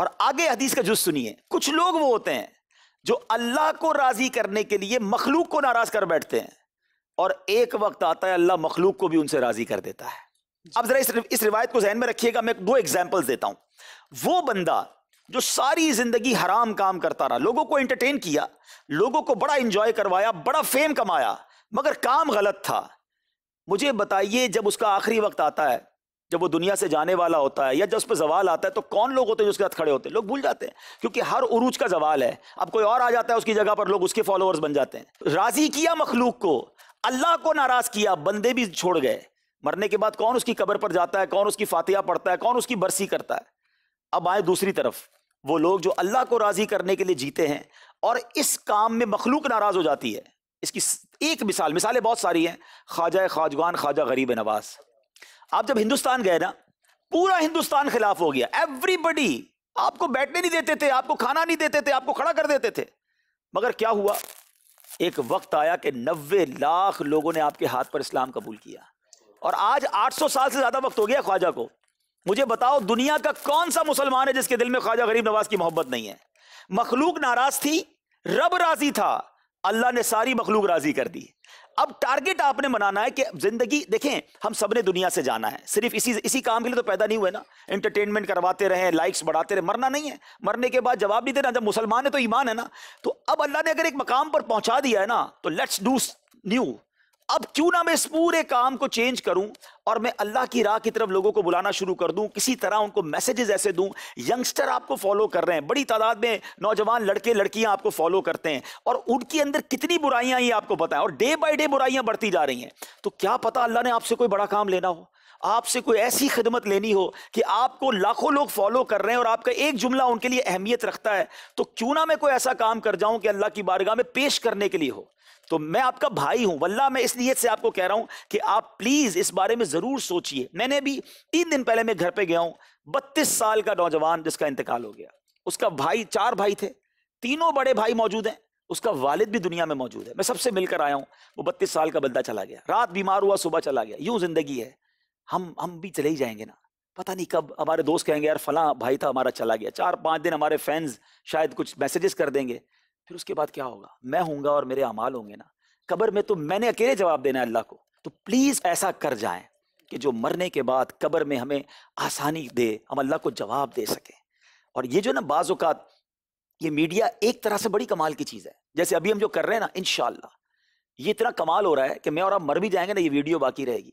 और आगे हदीस का जुज सुनिए कुछ लोग वो होते हैं जो अल्लाह को राजी करने के लिए मखलूक को नाराज कर बैठते हैं और एक वक्त आता है अल्लाह मखलूक को भी उनसे राजी कर देता है अब जरा इस, रिवायत को जहन में रखिएगा मैं दो एग्जाम्पल्स देता हूं वो बंदा जो सारी जिंदगी हराम काम करता रहा लोगों को एंटरटेन किया लोगों को बड़ा इंजॉय करवाया बड़ा फेम कमाया मगर काम गलत था मुझे बताइए जब उसका आखिरी वक्त आता है जब वो दुनिया से जाने वाला होता है या जब उस पर जवाल आता है तो कौन लोग होते हैं जो उसके साथ खड़े होते हैं लोग भूल जाते हैं क्योंकि हर उरूज का जवाल है अब कोई और आ जाता है उसकी जगह पर लोग उसके फॉलोअर्स बन जाते हैं राजी किया मखलूक को अल्लाह को नाराज किया बंदे भी छोड़ गए मरने के बाद कौन उसकी कबर पर जाता है कौन उसकी फातिहा पढ़ता है कौन उसकी बरसी करता है अब आए दूसरी तरफ वो लोग जो अल्लाह को राजी करने के लिए जीते हैं और इस काम में मखलूक नाराज हो जाती है इसकी एक मिसाल मिसालें बहुत सारी हैं ख्वाजा ख्वाजगान ख्वाजा गरीब नवाज़ आप जब हिंदुस्तान गए ना पूरा हिंदुस्तान खिलाफ हो गया एवरीबडी आपको बैठने नहीं देते थे आपको खाना नहीं देते थे आपको खड़ा कर देते थे मगर क्या हुआ एक वक्त आया कि नब्बे लाख लोगों ने आपके हाथ पर इस्लाम कबूल किया और आज 800 साल से ज्यादा वक्त हो गया ख्वाजा को मुझे बताओ दुनिया का कौन सा मुसलमान है जिसके दिल में ख्वाजा गरीब नवाज की मोहब्बत नहीं है मखलूक नाराज थी रब राजी था अल्लाह ने सारी मखलूक राजी कर दी अब टारगेट आपने बनाना है कि जिंदगी देखें हम सबने दुनिया से जाना है सिर्फ इसी इसी काम के लिए तो पैदा नहीं हुए ना एंटरटेनमेंट करवाते रहे लाइक्स बढ़ाते रहे मरना नहीं है मरने के बाद जवाब नहीं देना जब मुसलमान है तो ईमान है ना तो अब अल्लाह ने अगर एक मकाम पर पहुंचा दिया है ना तो लेट्स डू न्यू अब क्यों ना मैं इस पूरे काम को चेंज करूं और मैं अल्लाह की राह की तरफ लोगों को बुलाना शुरू कर दूं किसी तरह उनको मैसेजेस ऐसे दूं यंगस्टर आपको फॉलो कर रहे हैं बड़ी तादाद में नौजवान लड़के लड़कियां आपको फॉलो करते हैं और उनके अंदर कितनी बुराइयां ये आपको पता है और डे बाय डे बुराइयां बढ़ती जा रही हैं तो क्या पता अल्लाह ने आपसे कोई बड़ा काम लेना हो आपसे कोई ऐसी खिदमत लेनी हो कि आपको लाखों लोग फॉलो कर रहे हैं और आपका एक जुमला उनके लिए अहमियत रखता है तो क्यों ना मैं कोई ऐसा काम कर जाऊं कि अल्लाह की बारगाह में पेश करने के लिए हो तो मैं आपका भाई हूं वल्ला मैं इस नीयत से आपको कह रहा हूं कि आप प्लीज इस बारे में जरूर सोचिए मैंने भी तीन दिन पहले मैं घर पर गया हूं बत्तीस साल का नौजवान जिसका इंतकाल हो गया उसका भाई चार भाई थे तीनों बड़े भाई मौजूद हैं उसका वालिद भी दुनिया में मौजूद है मैं सबसे मिलकर आया हूं वो बत्तीस साल का बंदा चला गया रात बीमार हुआ सुबह चला गया यूं जिंदगी है हम हम भी चले ही जाएंगे ना पता नहीं कब हमारे दोस्त कहेंगे यार फला भाई था हमारा चला गया चार पांच दिन हमारे फैंस शायद कुछ मैसेजेस कर देंगे फिर उसके बाद क्या होगा मैं हूंगा और मेरे अमाल होंगे ना कब्र में तो मैंने अकेले जवाब देना है अल्लाह को तो प्लीज ऐसा कर जाए कि जो मरने के बाद कब्र में हमें आसानी दे हम अल्लाह को जवाब दे सकें और ये जो ना बाज़ात ये मीडिया एक तरह से बड़ी कमाल की चीज़ है जैसे अभी हम जो कर रहे हैं ना इन ये इतना कमाल हो रहा है कि मैं और आप मर भी जाएंगे ना ये वीडियो बाकी रहेगी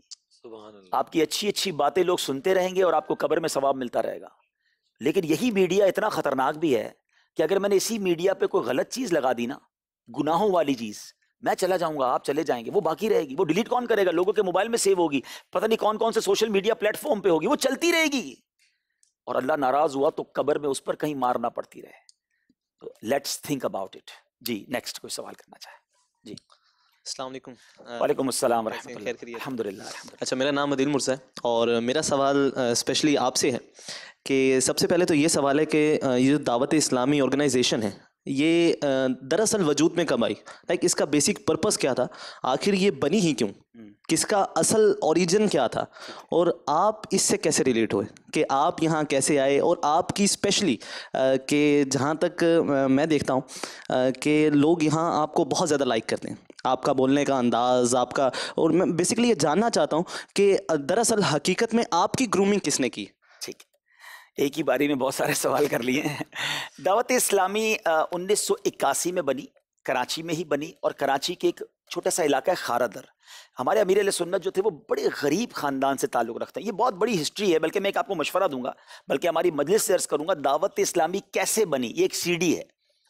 आपकी अच्छी अच्छी बातें लोग सुनते रहेंगे और आपको कब्र में सवाब मिलता रहेगा लेकिन यही मीडिया इतना खतरनाक भी है कि अगर मैंने इसी मीडिया पे कोई गलत चीज लगा दी ना गुनाहों वाली चीज मैं चला जाऊंगा आप चले जाएंगे वो बाकी रहेगी वो डिलीट कौन करेगा लोगों के मोबाइल में सेव होगी पता नहीं कौन कौन से सोशल मीडिया प्लेटफॉर्म पे होगी वो चलती रहेगी और अल्लाह नाराज हुआ तो कब्र में उस पर कहीं मारना पड़ती रहे तो लेट्स थिंक अबाउट इट जी नेक्स्ट कोई सवाल करना चाहे जी अच्छा मेरा नाम अदिल मुर्सा है और मेरा सवाल स्पेशली आपसे है कि सबसे पहले तो ये सवाल है कि ये जो दावत इस्लामी ऑर्गेनाइजेशन है ये दरअसल वजूद में कब आई लाइक इसका बेसिक पर्पस क्या था आखिर ये बनी ही क्यों हम्म। किसका असल ओरिजिन क्या था और आप इससे कैसे रिलेट हुए कि आप यहाँ कैसे आए और आपकी स्पेशली कि जहाँ तक मैं देखता हूँ कि लोग यहाँ आपको बहुत ज़्यादा लाइक करते हैं आपका बोलने का अंदाज़ आपका और मैं बेसिकली ये जानना चाहता हूँ कि दरअसल हकीकत में आपकी ग्रूमिंग किसने की ठीक एक ही बारी में बहुत सारे सवाल कर लिए हैं दावत इस्लामी उन्नीस में बनी कराची में ही बनी और कराची के एक छोटा सा इलाका है खारादर हमारे अमीर सुन्नत जो थे वो बड़े गरीब ख़ानदान से ताल्लुक़ रखते हैं ये बहुत बड़ी हिस्ट्री है बल्कि मैं एक आपको मशवरा दूंगा बल्कि हमारी मजलिस से अर्ज़ करूंगा दावत इस्लामी कैसे बनी ये एक सीडी है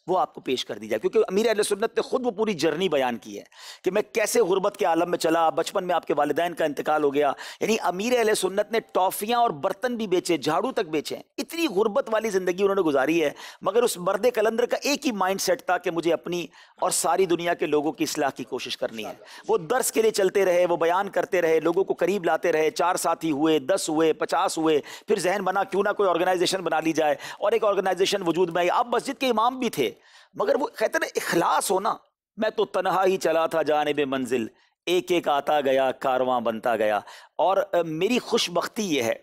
वो आपको पेश कर दी जाए क्योंकि अमीर अलसन्नत सुन्नत ने खुद वो पूरी जर्नी बयान की है कि मैं कैसे गुरबत के आलम में चला बचपन में आपके वालदेन का इंतकाल हो गया यानी अमीर अल सुन्नत ने टॉफियाँ और बर्तन भी बेचे झाड़ू तक बेचे इतनी गुर्बत वाली ज़िंदगी उन्होंने गुजारी है मगर उस मर्द कलंदर का एक ही माइंड सेट था कि मुझे अपनी और सारी दुनिया के लोगों की असलाह की कोशिश करनी है वो दर्श के लिए चलते रहे वो बयान करते रहे लोगों को करीब लाते रहे चार साथी हुए दस हुए पचास हुए फिर जहन बना क्यों ना कोई ऑर्गेनाइजेशन बना ली जाए और एक ऑर्गेनाइजेशन वजूद में आई आप मस्जिद के इमाम भी थे मगर वो कहते ना इखलास होना मैं तो तनहा ही चला था जाने बे मंजिल एक एक आता गया कारवां बनता गया और मेरी खुशबख्ती ये है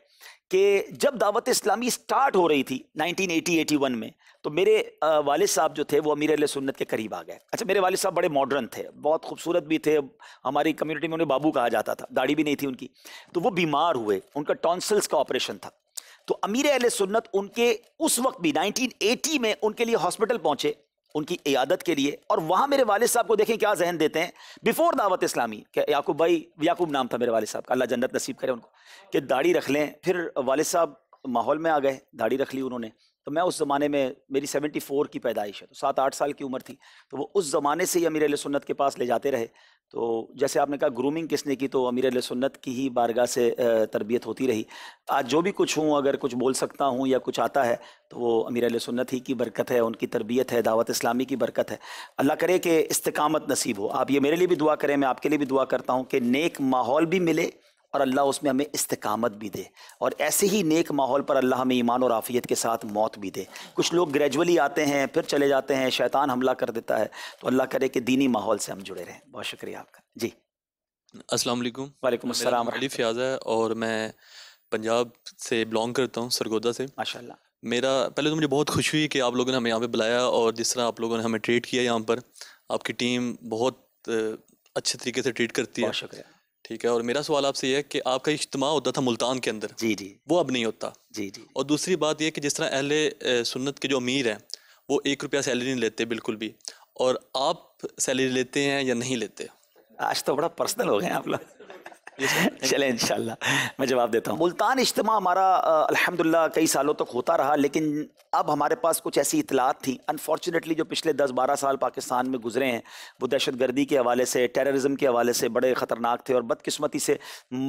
कि जब दावत इस्लामी स्टार्ट हो रही थी 1980-81 में तो मेरे वालिद साहब जो थे वो अमीर सुन्नत के करीब आ गए अच्छा मेरे वालिद साहब बड़े मॉडर्न थे बहुत खूबसूरत भी थे हमारी कम्युनिटी में उन्हें बाबू कहा जाता था दाढ़ी भी नहीं थी उनकी तो वो बीमार हुए उनका टॉन्सल्स का ऑपरेशन था तो अमीर अल सुन्नत उनके उस वक्त भी 1980 में उनके लिए हॉस्पिटल पहुंचे उनकी इयादत के लिए और वहाँ मेरे वाले साहब को देखें क्या जहन देते हैं बिफोर दावत इस्लामी क्या याकूब भाई याकूब नाम था मेरे वाले साहब का अल्लाह जन्नत नसीब करे उनको कि दाढ़ी रख लें फिर वाले साहब माहौल में आ गए दाढ़ी रख ली उन्होंने तो मैं उस ज़माने में मेरी 74 की पैदाइश है तो सात आठ साल की उम्र थी तो वो उस ज़माने से ही अमीर सुन्नत के पास ले जाते रहे तो जैसे आपने कहा ग्रूमिंग किसने की तो अमीर सुन्नत की ही बारगाह से तरबियत होती रही आज जो भी कुछ हूँ अगर कुछ बोल सकता हूँ या कुछ आता है तो वो अमीर सुन्नत ही की बरकत है उनकी तरबियत है दावत इस्लामी की बरकत है अल्लाह करे कि इस्तकामत नसीब हो आप ये मेरे लिए भी दुआ करें मैं आपके लिए भी दुआ करता हूँ कि नेक माहौल भी मिले और अल्लाह उसमें हमें इस्तकामत भी दे और ऐसे ही नेक माहौल पर अल्लाह हमें ईमान और आफ़ियत के साथ मौत भी दे कुछ लोग ग्रेजुअली आते हैं फिर चले जाते हैं शैतान हमला कर देता है तो अल्लाह करे कि दीनी माहौल से हम जुड़े रहें बहुत शुक्रिया आपका जी अस्सलाम वालेकुम वालेकुम अस्सलाम अली फ्याज़ है और मैं पंजाब से बिलोंग करता हूँ सरगोदा से माशा मेरा पहले तो मुझे बहुत खुशी हुई कि आप लोगों ने हमें यहाँ पर बुलाया और जिस तरह आप लोगों ने हमें ट्रीट किया यहाँ पर आपकी टीम बहुत अच्छे तरीके से ट्रीट करती है शुक्रिया ठीक है और मेरा सवाल आपसे यह है कि आपका इज्तम होता था मुल्तान के अंदर जी जी वो अब नहीं होता जी जी और दूसरी बात यह कि जिस तरह अहले सुन्नत के जो अमीर हैं वो एक रुपया सैलरी नहीं लेते बिल्कुल भी और आप सैलरी लेते हैं या नहीं लेते आज तो बड़ा पर्सनल हो गए आप लोग चले इन मैं जवाब देता हूँ मुल्तान इज्तम हमारा अलहमदिल्ला कई सालों तक होता रहा लेकिन अब हमारे पास कुछ ऐसी इतलात थी अनफॉर्चुनेटली जो पिछले दस बारह साल पाकिस्तान में गुजरे हैं वो दहशत गर्दी के हवाले से टेररिज्म के हवाले से बड़े ख़तरनाक थे और बदकस्मती से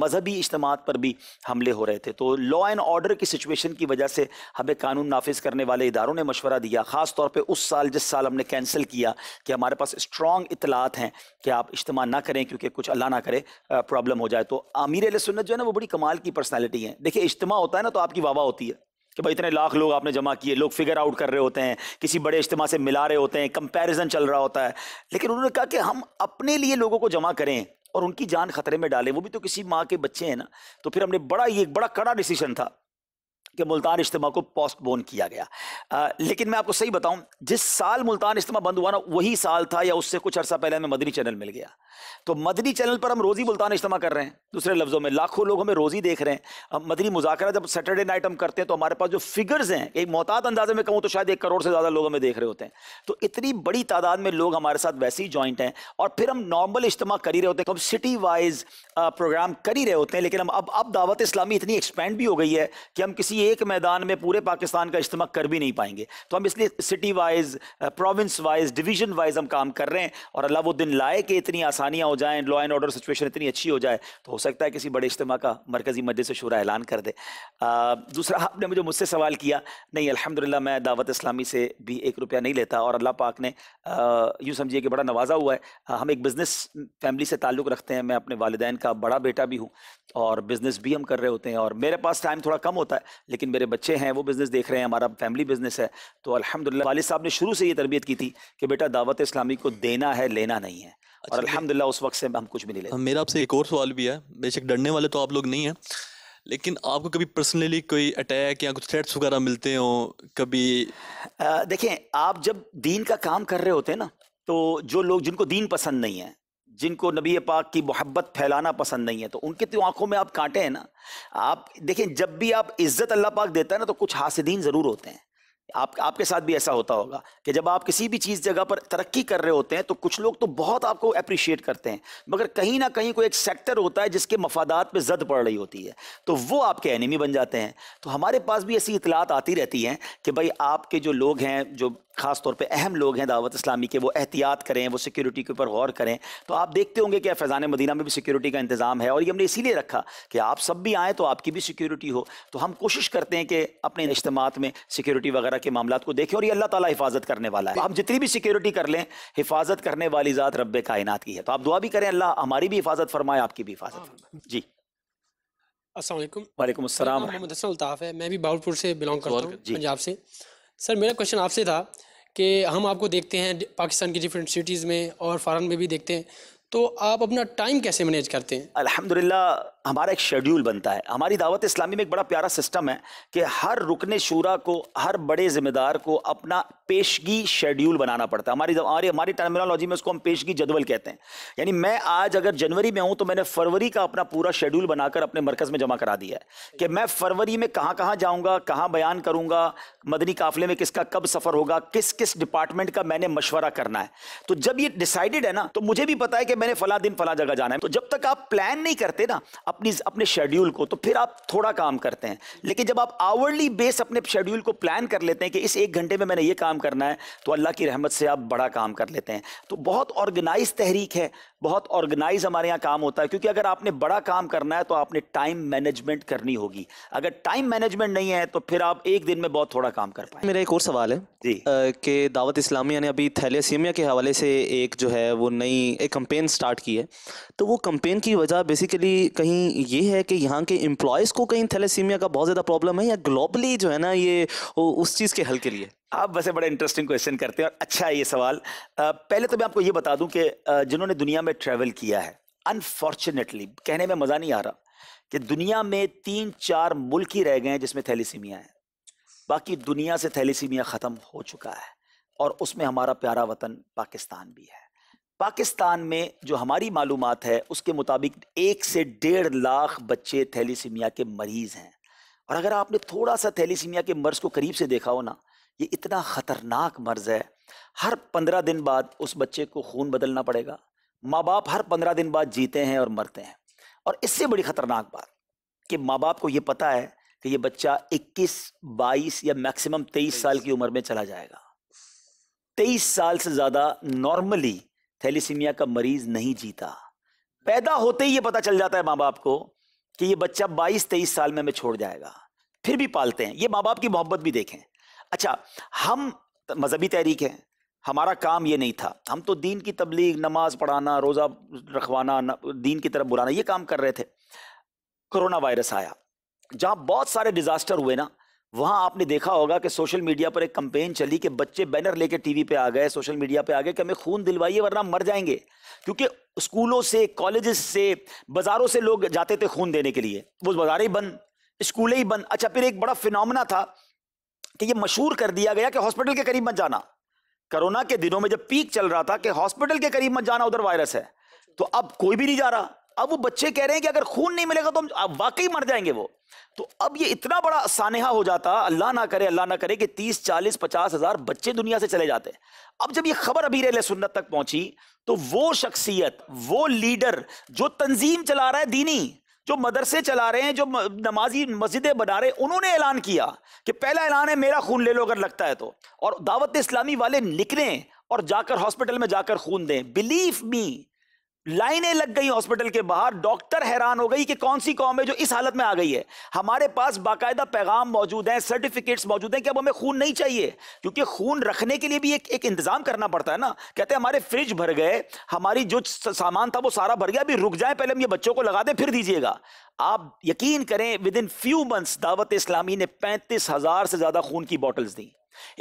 मजहबी इज्तम पर भी हमले हो रहे थे तो लॉ एंड ऑर्डर की सिचुएशन की वजह से हमें कानून नाफिज करने वाले इदारों ने मशवरा दिया ख़ास तौर पर उस साल जिस साल हमने कैंसिल किया कि हमारे पास स्ट्रॉन्ग इतलात हैं कि आप इज्तम ना करें क्योंकि कुछ अल्लाह ना करे प्रॉब्लम हो जाए जाए तो आमिर सुन्नत जो है ना वो बड़ी कमाल की पर्सनैलिटी है देखिए इज्तम होता है ना तो आपकी वाह होती है कि भाई इतने लाख लोग आपने जमा किए लोग फिगर आउट कर रहे होते हैं किसी बड़े इज्तम से मिला रहे होते हैं कंपैरिजन चल रहा होता है लेकिन उन्होंने कहा कि हम अपने लिए लोगों को जमा करें और उनकी जान खतरे में डालें वो भी तो किसी माँ के बच्चे हैं ना तो फिर हमने बड़ा ये एक बड़ा कड़ा डिसीजन था कि मुल्तान इज्तम को पोस्टपोन किया गया आ, लेकिन मैं आपको सही बताऊं जिस साल मुल्तान इज्तम बंद हुआ ना वही साल था या उससे कुछ अर्सा पहले हमें मदनी चैनल मिल गया तो मदनी चैनल पर हम रोज़ी मुल्तान इज्तम कर रहे हैं दूसरे लफ्ज़ों में लाखों लोग हमें रोज़ी देख रहे हैं हम मदनी मुजाकर जब सैटरडे नाइट हम करते हैं तो हमारे पास जो फिगर्स हैं एक मोहतात अंदाजे में कहूँ तो शायद एक करोड़ से ज़्यादा लोग हमें देख रहे होते हैं तो इतनी बड़ी तादाद में लोग हमारे साथ वैसे ही ज्वाइंट हैं और फिर हम नॉर्मल इज्तम कर ही रहे होते हैं तो हम सिटी वाइज प्रोग्राम कर ही रहे होते हैं लेकिन हम अब अब दावत इस्लामी इतनी एक्सपेंड भी हो गई है कि हम किसी एक मैदान में पूरे पाकिस्तान का इज्तम कर भी नहीं पाएंगे तो हम इसलिए city wise province wise division wise हम काम कर रहे हैं और अल्लाह वो दिन लाए कि इतनी आसानियाँ हो जाएँ लॉ एंड ऑर्डर सिचुएशन इतनी अच्छी हो जाए तो हो सकता है किसी बड़े इज्तम का मरकज़ी से शुरा ऐलान कर दे आ, uh, दूसरा आपने मुझे मुझसे सवाल किया नहीं अल्हम्दुलिल्लाह मैं दावत इस्लामी से भी एक रुपया नहीं लेता और अल्लाह पाक ने uh, यूँ समझिए कि बड़ा नवाज़ा हुआ है uh, हम एक बिज़नेस फैमिली से ताल्लुक़ रखते हैं मैं अपने वालदेन का बड़ा बेटा भी हूँ और बिज़नेस भी हम कर रहे होते हैं और मेरे पास टाइम थोड़ा कम होता है लेकिन मेरे बच्चे हैं वो बिज़नेस देख रहे हैं हमारा फैमिली बिज़नेस है तो अलहमदिल्ला वाल साहब ने शुरू से ये तरबियत की थी कि बेटा दावत इस्लामी को देना है लेना नहीं है और अच्छा, अलहमदिल्ला उस वक्त से हम कुछ भी नहीं लेते हाँ, मेरा आपसे एक और सवाल भी है बेशक डरने वाले तो आप लोग नहीं हैं लेकिन आपको कभी पर्सनली कोई अटैक या कुछ थ्रेट्स वगैरह मिलते हो कभी देखें आप जब दीन का काम कर रहे होते हैं ना तो जो लोग जिनको दीन पसंद नहीं है जिनको नबी पाक की मोहब्बत फैलाना पसंद नहीं है तो उनके तो आंखों में आप कांटे हैं ना आप देखें जब भी आप इज्जत अल्लाह पाक देता है ना तो कुछ हासिदीन ज़रूर होते हैं आप आपके साथ भी ऐसा होता होगा कि जब आप किसी भी चीज़ जगह पर तरक्की कर रहे होते हैं तो कुछ लोग तो बहुत आपको अप्रिशिएट करते हैं मगर कहीं ना कहीं कोई एक सेक्टर होता है जिसके मफादात पे जद पड़ रही होती है तो वो आपके एनिमी बन जाते हैं तो हमारे पास भी ऐसी इतलात आती रहती हैं कि भाई आपके जो लोग हैं जो खास तौर पे अहम लोग हैं दावत इस्लामी के वो एहतियात करें वो सिक्योरिटी के ऊपर गौर करें तो आप देखते होंगे कि फैज़ान मदीना में भी सिक्योरिटी का इंतज़ाम है और ये हमने इसीलिए रखा कि आप सब भी आएँ तो आपकी भी सिक्योरिटी हो तो हम कोशिश करते हैं कि अपने इज्तमात में सिक्योरिटी वगैरह के मामला को देखें और ये अल्लाह ताली हिफाजत करने वाला है हम जितनी भी सिक्योरिटी कर लें हिफाजत करने वाली ज़ात रब कायनात की है तो आप दुआ भी करें अल्लाह हमारी भी हिफाजत फरमाए आपकी भी हिफाजत फरमाए जी असलम वालेकुम मोहम्मद है मैं भी बाउलपुर से बिलोंग करता हूँ पंजाब से सर मेरा क्वेश्चन आपसे था कि हम आपको देखते हैं पाकिस्तान की डिफरेंट सिटीज़ में और फ़ारन में भी देखते हैं तो आप अपना टाइम कैसे मैनेज करते हैं अलहमदिल्ला हमारा एक शेड्यूल बनता है हमारी दावत इस्लामी में एक बड़ा प्यारा सिस्टम है कि हर रुकने शूरा को हर बड़े ज़िम्मेदार को अपना पेशगी शेड्यूल बनाना पड़ता है हमारी हमारी हमारी टर्मिनोलॉजी में उसको हम पेशगी जदवल कहते हैं यानी मैं आज अगर जनवरी में हूँ तो मैंने फरवरी का अपना पूरा शेड्यूल बनाकर अपने मरकज़ में जमा करा दिया है कि मैं फरवरी में कहाँ कहाँ जाऊँगा कहाँ बयान करूँगा मदनी काफिले में किसका कब सफ़र होगा किस किस डिपार्टमेंट का मैंने मशवरा करना है तो जब ये डिसाइडेड है ना तो मुझे भी पता है कि मैंने फ़ला दिन फ़ला जगह जाना है तो जब तक आप प्लान नहीं करते ना अपनी अपने शेड्यूल को तो फिर आप थोड़ा काम करते हैं लेकिन जब आप आवरली बेस अपने शेड्यूल को प्लान कर लेते हैं कि इस एक घंटे में मैंने ये काम करना है तो अल्लाह की रहमत से आप बड़ा काम कर लेते हैं तो बहुत ऑर्गेनाइज तहरीक है बहुत ऑर्गेनाइज हमारे यहाँ काम होता है क्योंकि अगर आपने बड़ा काम करना है तो आपने टाइम मैनेजमेंट करनी होगी अगर टाइम मैनेजमेंट नहीं है तो फिर आप एक दिन में बहुत थोड़ा काम कर पाए मेरा एक और सवाल है जी कि दावत इस्लामिया ने अभी थैलेसीमिया के हवाले से एक जो है वो नई एक कंपेन स्टार्ट की है तो वो कंपेन की वजह बेसिकली कहीं ये है कि यहाँ के एम्प्लॉयज़ को कहीं थैलेसीमिया का बहुत ज़्यादा प्रॉब्लम है या ग्लोबली जो है ना ये उस चीज़ के हल के लिए आप वैसे बड़ा इंटरेस्टिंग क्वेश्चन करते हैं और अच्छा है ये सवाल पहले तो मैं आपको ये बता दूं कि जिन्होंने दुनिया में ट्रैवल किया है अनफॉर्चुनेटली कहने में मज़ा नहीं आ रहा कि दुनिया में तीन चार मुल्क ही रह गए हैं जिसमें थैलीसीमिया है बाकी दुनिया से थैलीसीमिया ख़त्म हो चुका है और उसमें हमारा प्यारा वतन पाकिस्तान भी है पाकिस्तान में जो हमारी मालूम है उसके मुताबिक एक से डेढ़ लाख बच्चे थैलीसीमिया के मरीज हैं और अगर आपने थोड़ा सा थैलीसीमिया के मर्ज़ को करीब से देखा हो ना ये इतना ख़तरनाक मर्ज़ है हर पंद्रह दिन बाद उस बच्चे को खून बदलना पड़ेगा माँ बाप हर पंद्रह दिन बाद जीते हैं और मरते हैं और इससे बड़ी ख़तरनाक बात कि माँ बाप को ये पता है कि ये बच्चा 21, 22 या मैक्सिमम 23 साल की उम्र में चला जाएगा 23 साल से ज़्यादा नॉर्मली थैलीसीमिया का मरीज नहीं जीता पैदा होते ही ये पता चल जाता है माँ बाप को कि ये बच्चा 22-23 साल में हमें छोड़ जाएगा फिर भी पालते हैं ये माँ बाप की मोहब्बत भी देखें अच्छा हम मजहबी तहरीक है हमारा काम ये नहीं था हम तो दीन की तबलीग नमाज पढ़ाना रोज़ा रखवाना दीन की तरफ बुलाना ये काम कर रहे थे कोरोना वायरस आया जहाँ बहुत सारे डिज़ास्टर हुए ना वहां आपने देखा होगा कि सोशल मीडिया पर एक कंपेन चली कि बच्चे बैनर लेके टीवी पे आ गए सोशल मीडिया पे आ गए कि हमें खून दिलवाइए वरना मर जाएंगे क्योंकि स्कूलों से कॉलेजेस से बाजारों से लोग जाते थे खून देने के लिए वो बाजार ही बंद स्कूलें ही बंद अच्छा फिर एक बड़ा फिनोमना था कि ये मशहूर कर दिया गया कि हॉस्पिटल के करीब मत जाना कोरोना के दिनों में जब पीक चल रहा था कि हॉस्पिटल के करीब मत जाना उधर वायरस है तो अब कोई भी नहीं जा रहा अब वो बच्चे कह रहे हैं कि अगर खून नहीं मिलेगा तो हम वाकई मर जाएंगे वो तो अब ये इतना बड़ा सानहा हो जाता अल्लाह ना करे अल्लाह ना करे कि तीस चालीस पचास हजार बच्चे दुनिया से चले जाते अब जब ये खबर अबीर सुन्नत तक पहुंची तो वो शख्सियत वो लीडर जो तंजीम चला रहा है दीनी जो मदरसे चला रहे हैं जो नमाजी मस्जिदें बना रहे हैं उन्होंने ऐलान किया कि पहला ऐलान है मेरा खून ले लो अगर लगता है तो और दावत इस्लामी वाले निकलें और जाकर हॉस्पिटल में जाकर खून दें बिलीव मी लाइनें लग गई हॉस्पिटल के बाहर डॉक्टर हैरान हो गई कि कौन सी कौम है जो इस हालत में आ गई है हमारे पास बाकायदा पैगाम मौजूद हैं सर्टिफिकेट्स मौजूद हैं कि अब हमें खून नहीं चाहिए क्योंकि खून रखने के लिए भी एक एक इंतजाम करना पड़ता है ना कहते हैं हमारे फ्रिज भर गए हमारी जो सामान था वो सारा भर गया अभी रुक जाए पहले हम ये बच्चों को लगा दें फिर दीजिएगा आप यकीन करें विद इन फ्यू मंथ्स दावत इस्लामी ने पैंतीस हजार से ज्यादा खून की बॉटल्स दी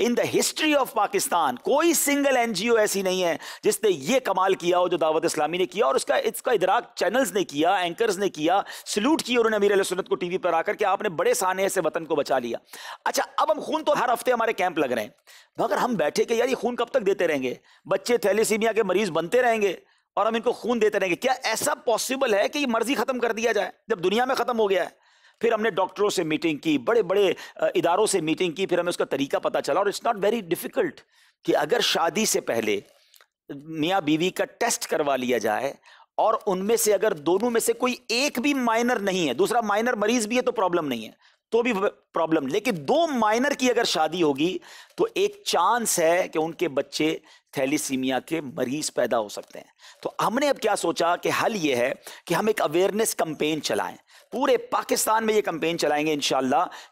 in the history of Pakistan कोई सिंगल एनजीओ ऐसी नहीं है जिसने ये कमाल किया हो जो दावत इस्लामी ने किया और उसका इसका इधराक चैनल्स ने किया एंकर्स ने किया सल्यूट किया उन्होंने अमीर सुनत को टीवी पर आकर के आपने बड़े साने से वतन को बचा लिया अच्छा अब हम खून तो हर हफ्ते हमारे कैंप लग रहे हैं मगर हम बैठे के यार ये खून कब तक देते रहेंगे बच्चे थैलीसीमिया के मरीज बनते रहेंगे और हम इनको खून देते रहेंगे क्या ऐसा पॉसिबल है कि ये मर्जी खत्म कर दिया जाए जब दुनिया में खत्म हो गया है फिर हमने डॉक्टरों से मीटिंग की बड़े बड़े इदारों से मीटिंग की फिर हमें उसका तरीका पता चला और इट्स नॉट वेरी डिफिकल्ट कि अगर शादी से पहले मियाँ बीवी का टेस्ट करवा लिया जाए और उनमें से अगर दोनों में से कोई एक भी माइनर नहीं है दूसरा माइनर मरीज भी है तो प्रॉब्लम नहीं है तो भी प्रॉब्लम लेकिन दो माइनर की अगर शादी होगी तो एक चांस है कि उनके बच्चे थैलीसीमिया के मरीज पैदा हो सकते हैं तो हमने अब क्या सोचा कि हल ये है कि हम एक अवेयरनेस कंपेन चलाएं पूरे पाकिस्तान में ये कंपेन चलाएंगे इन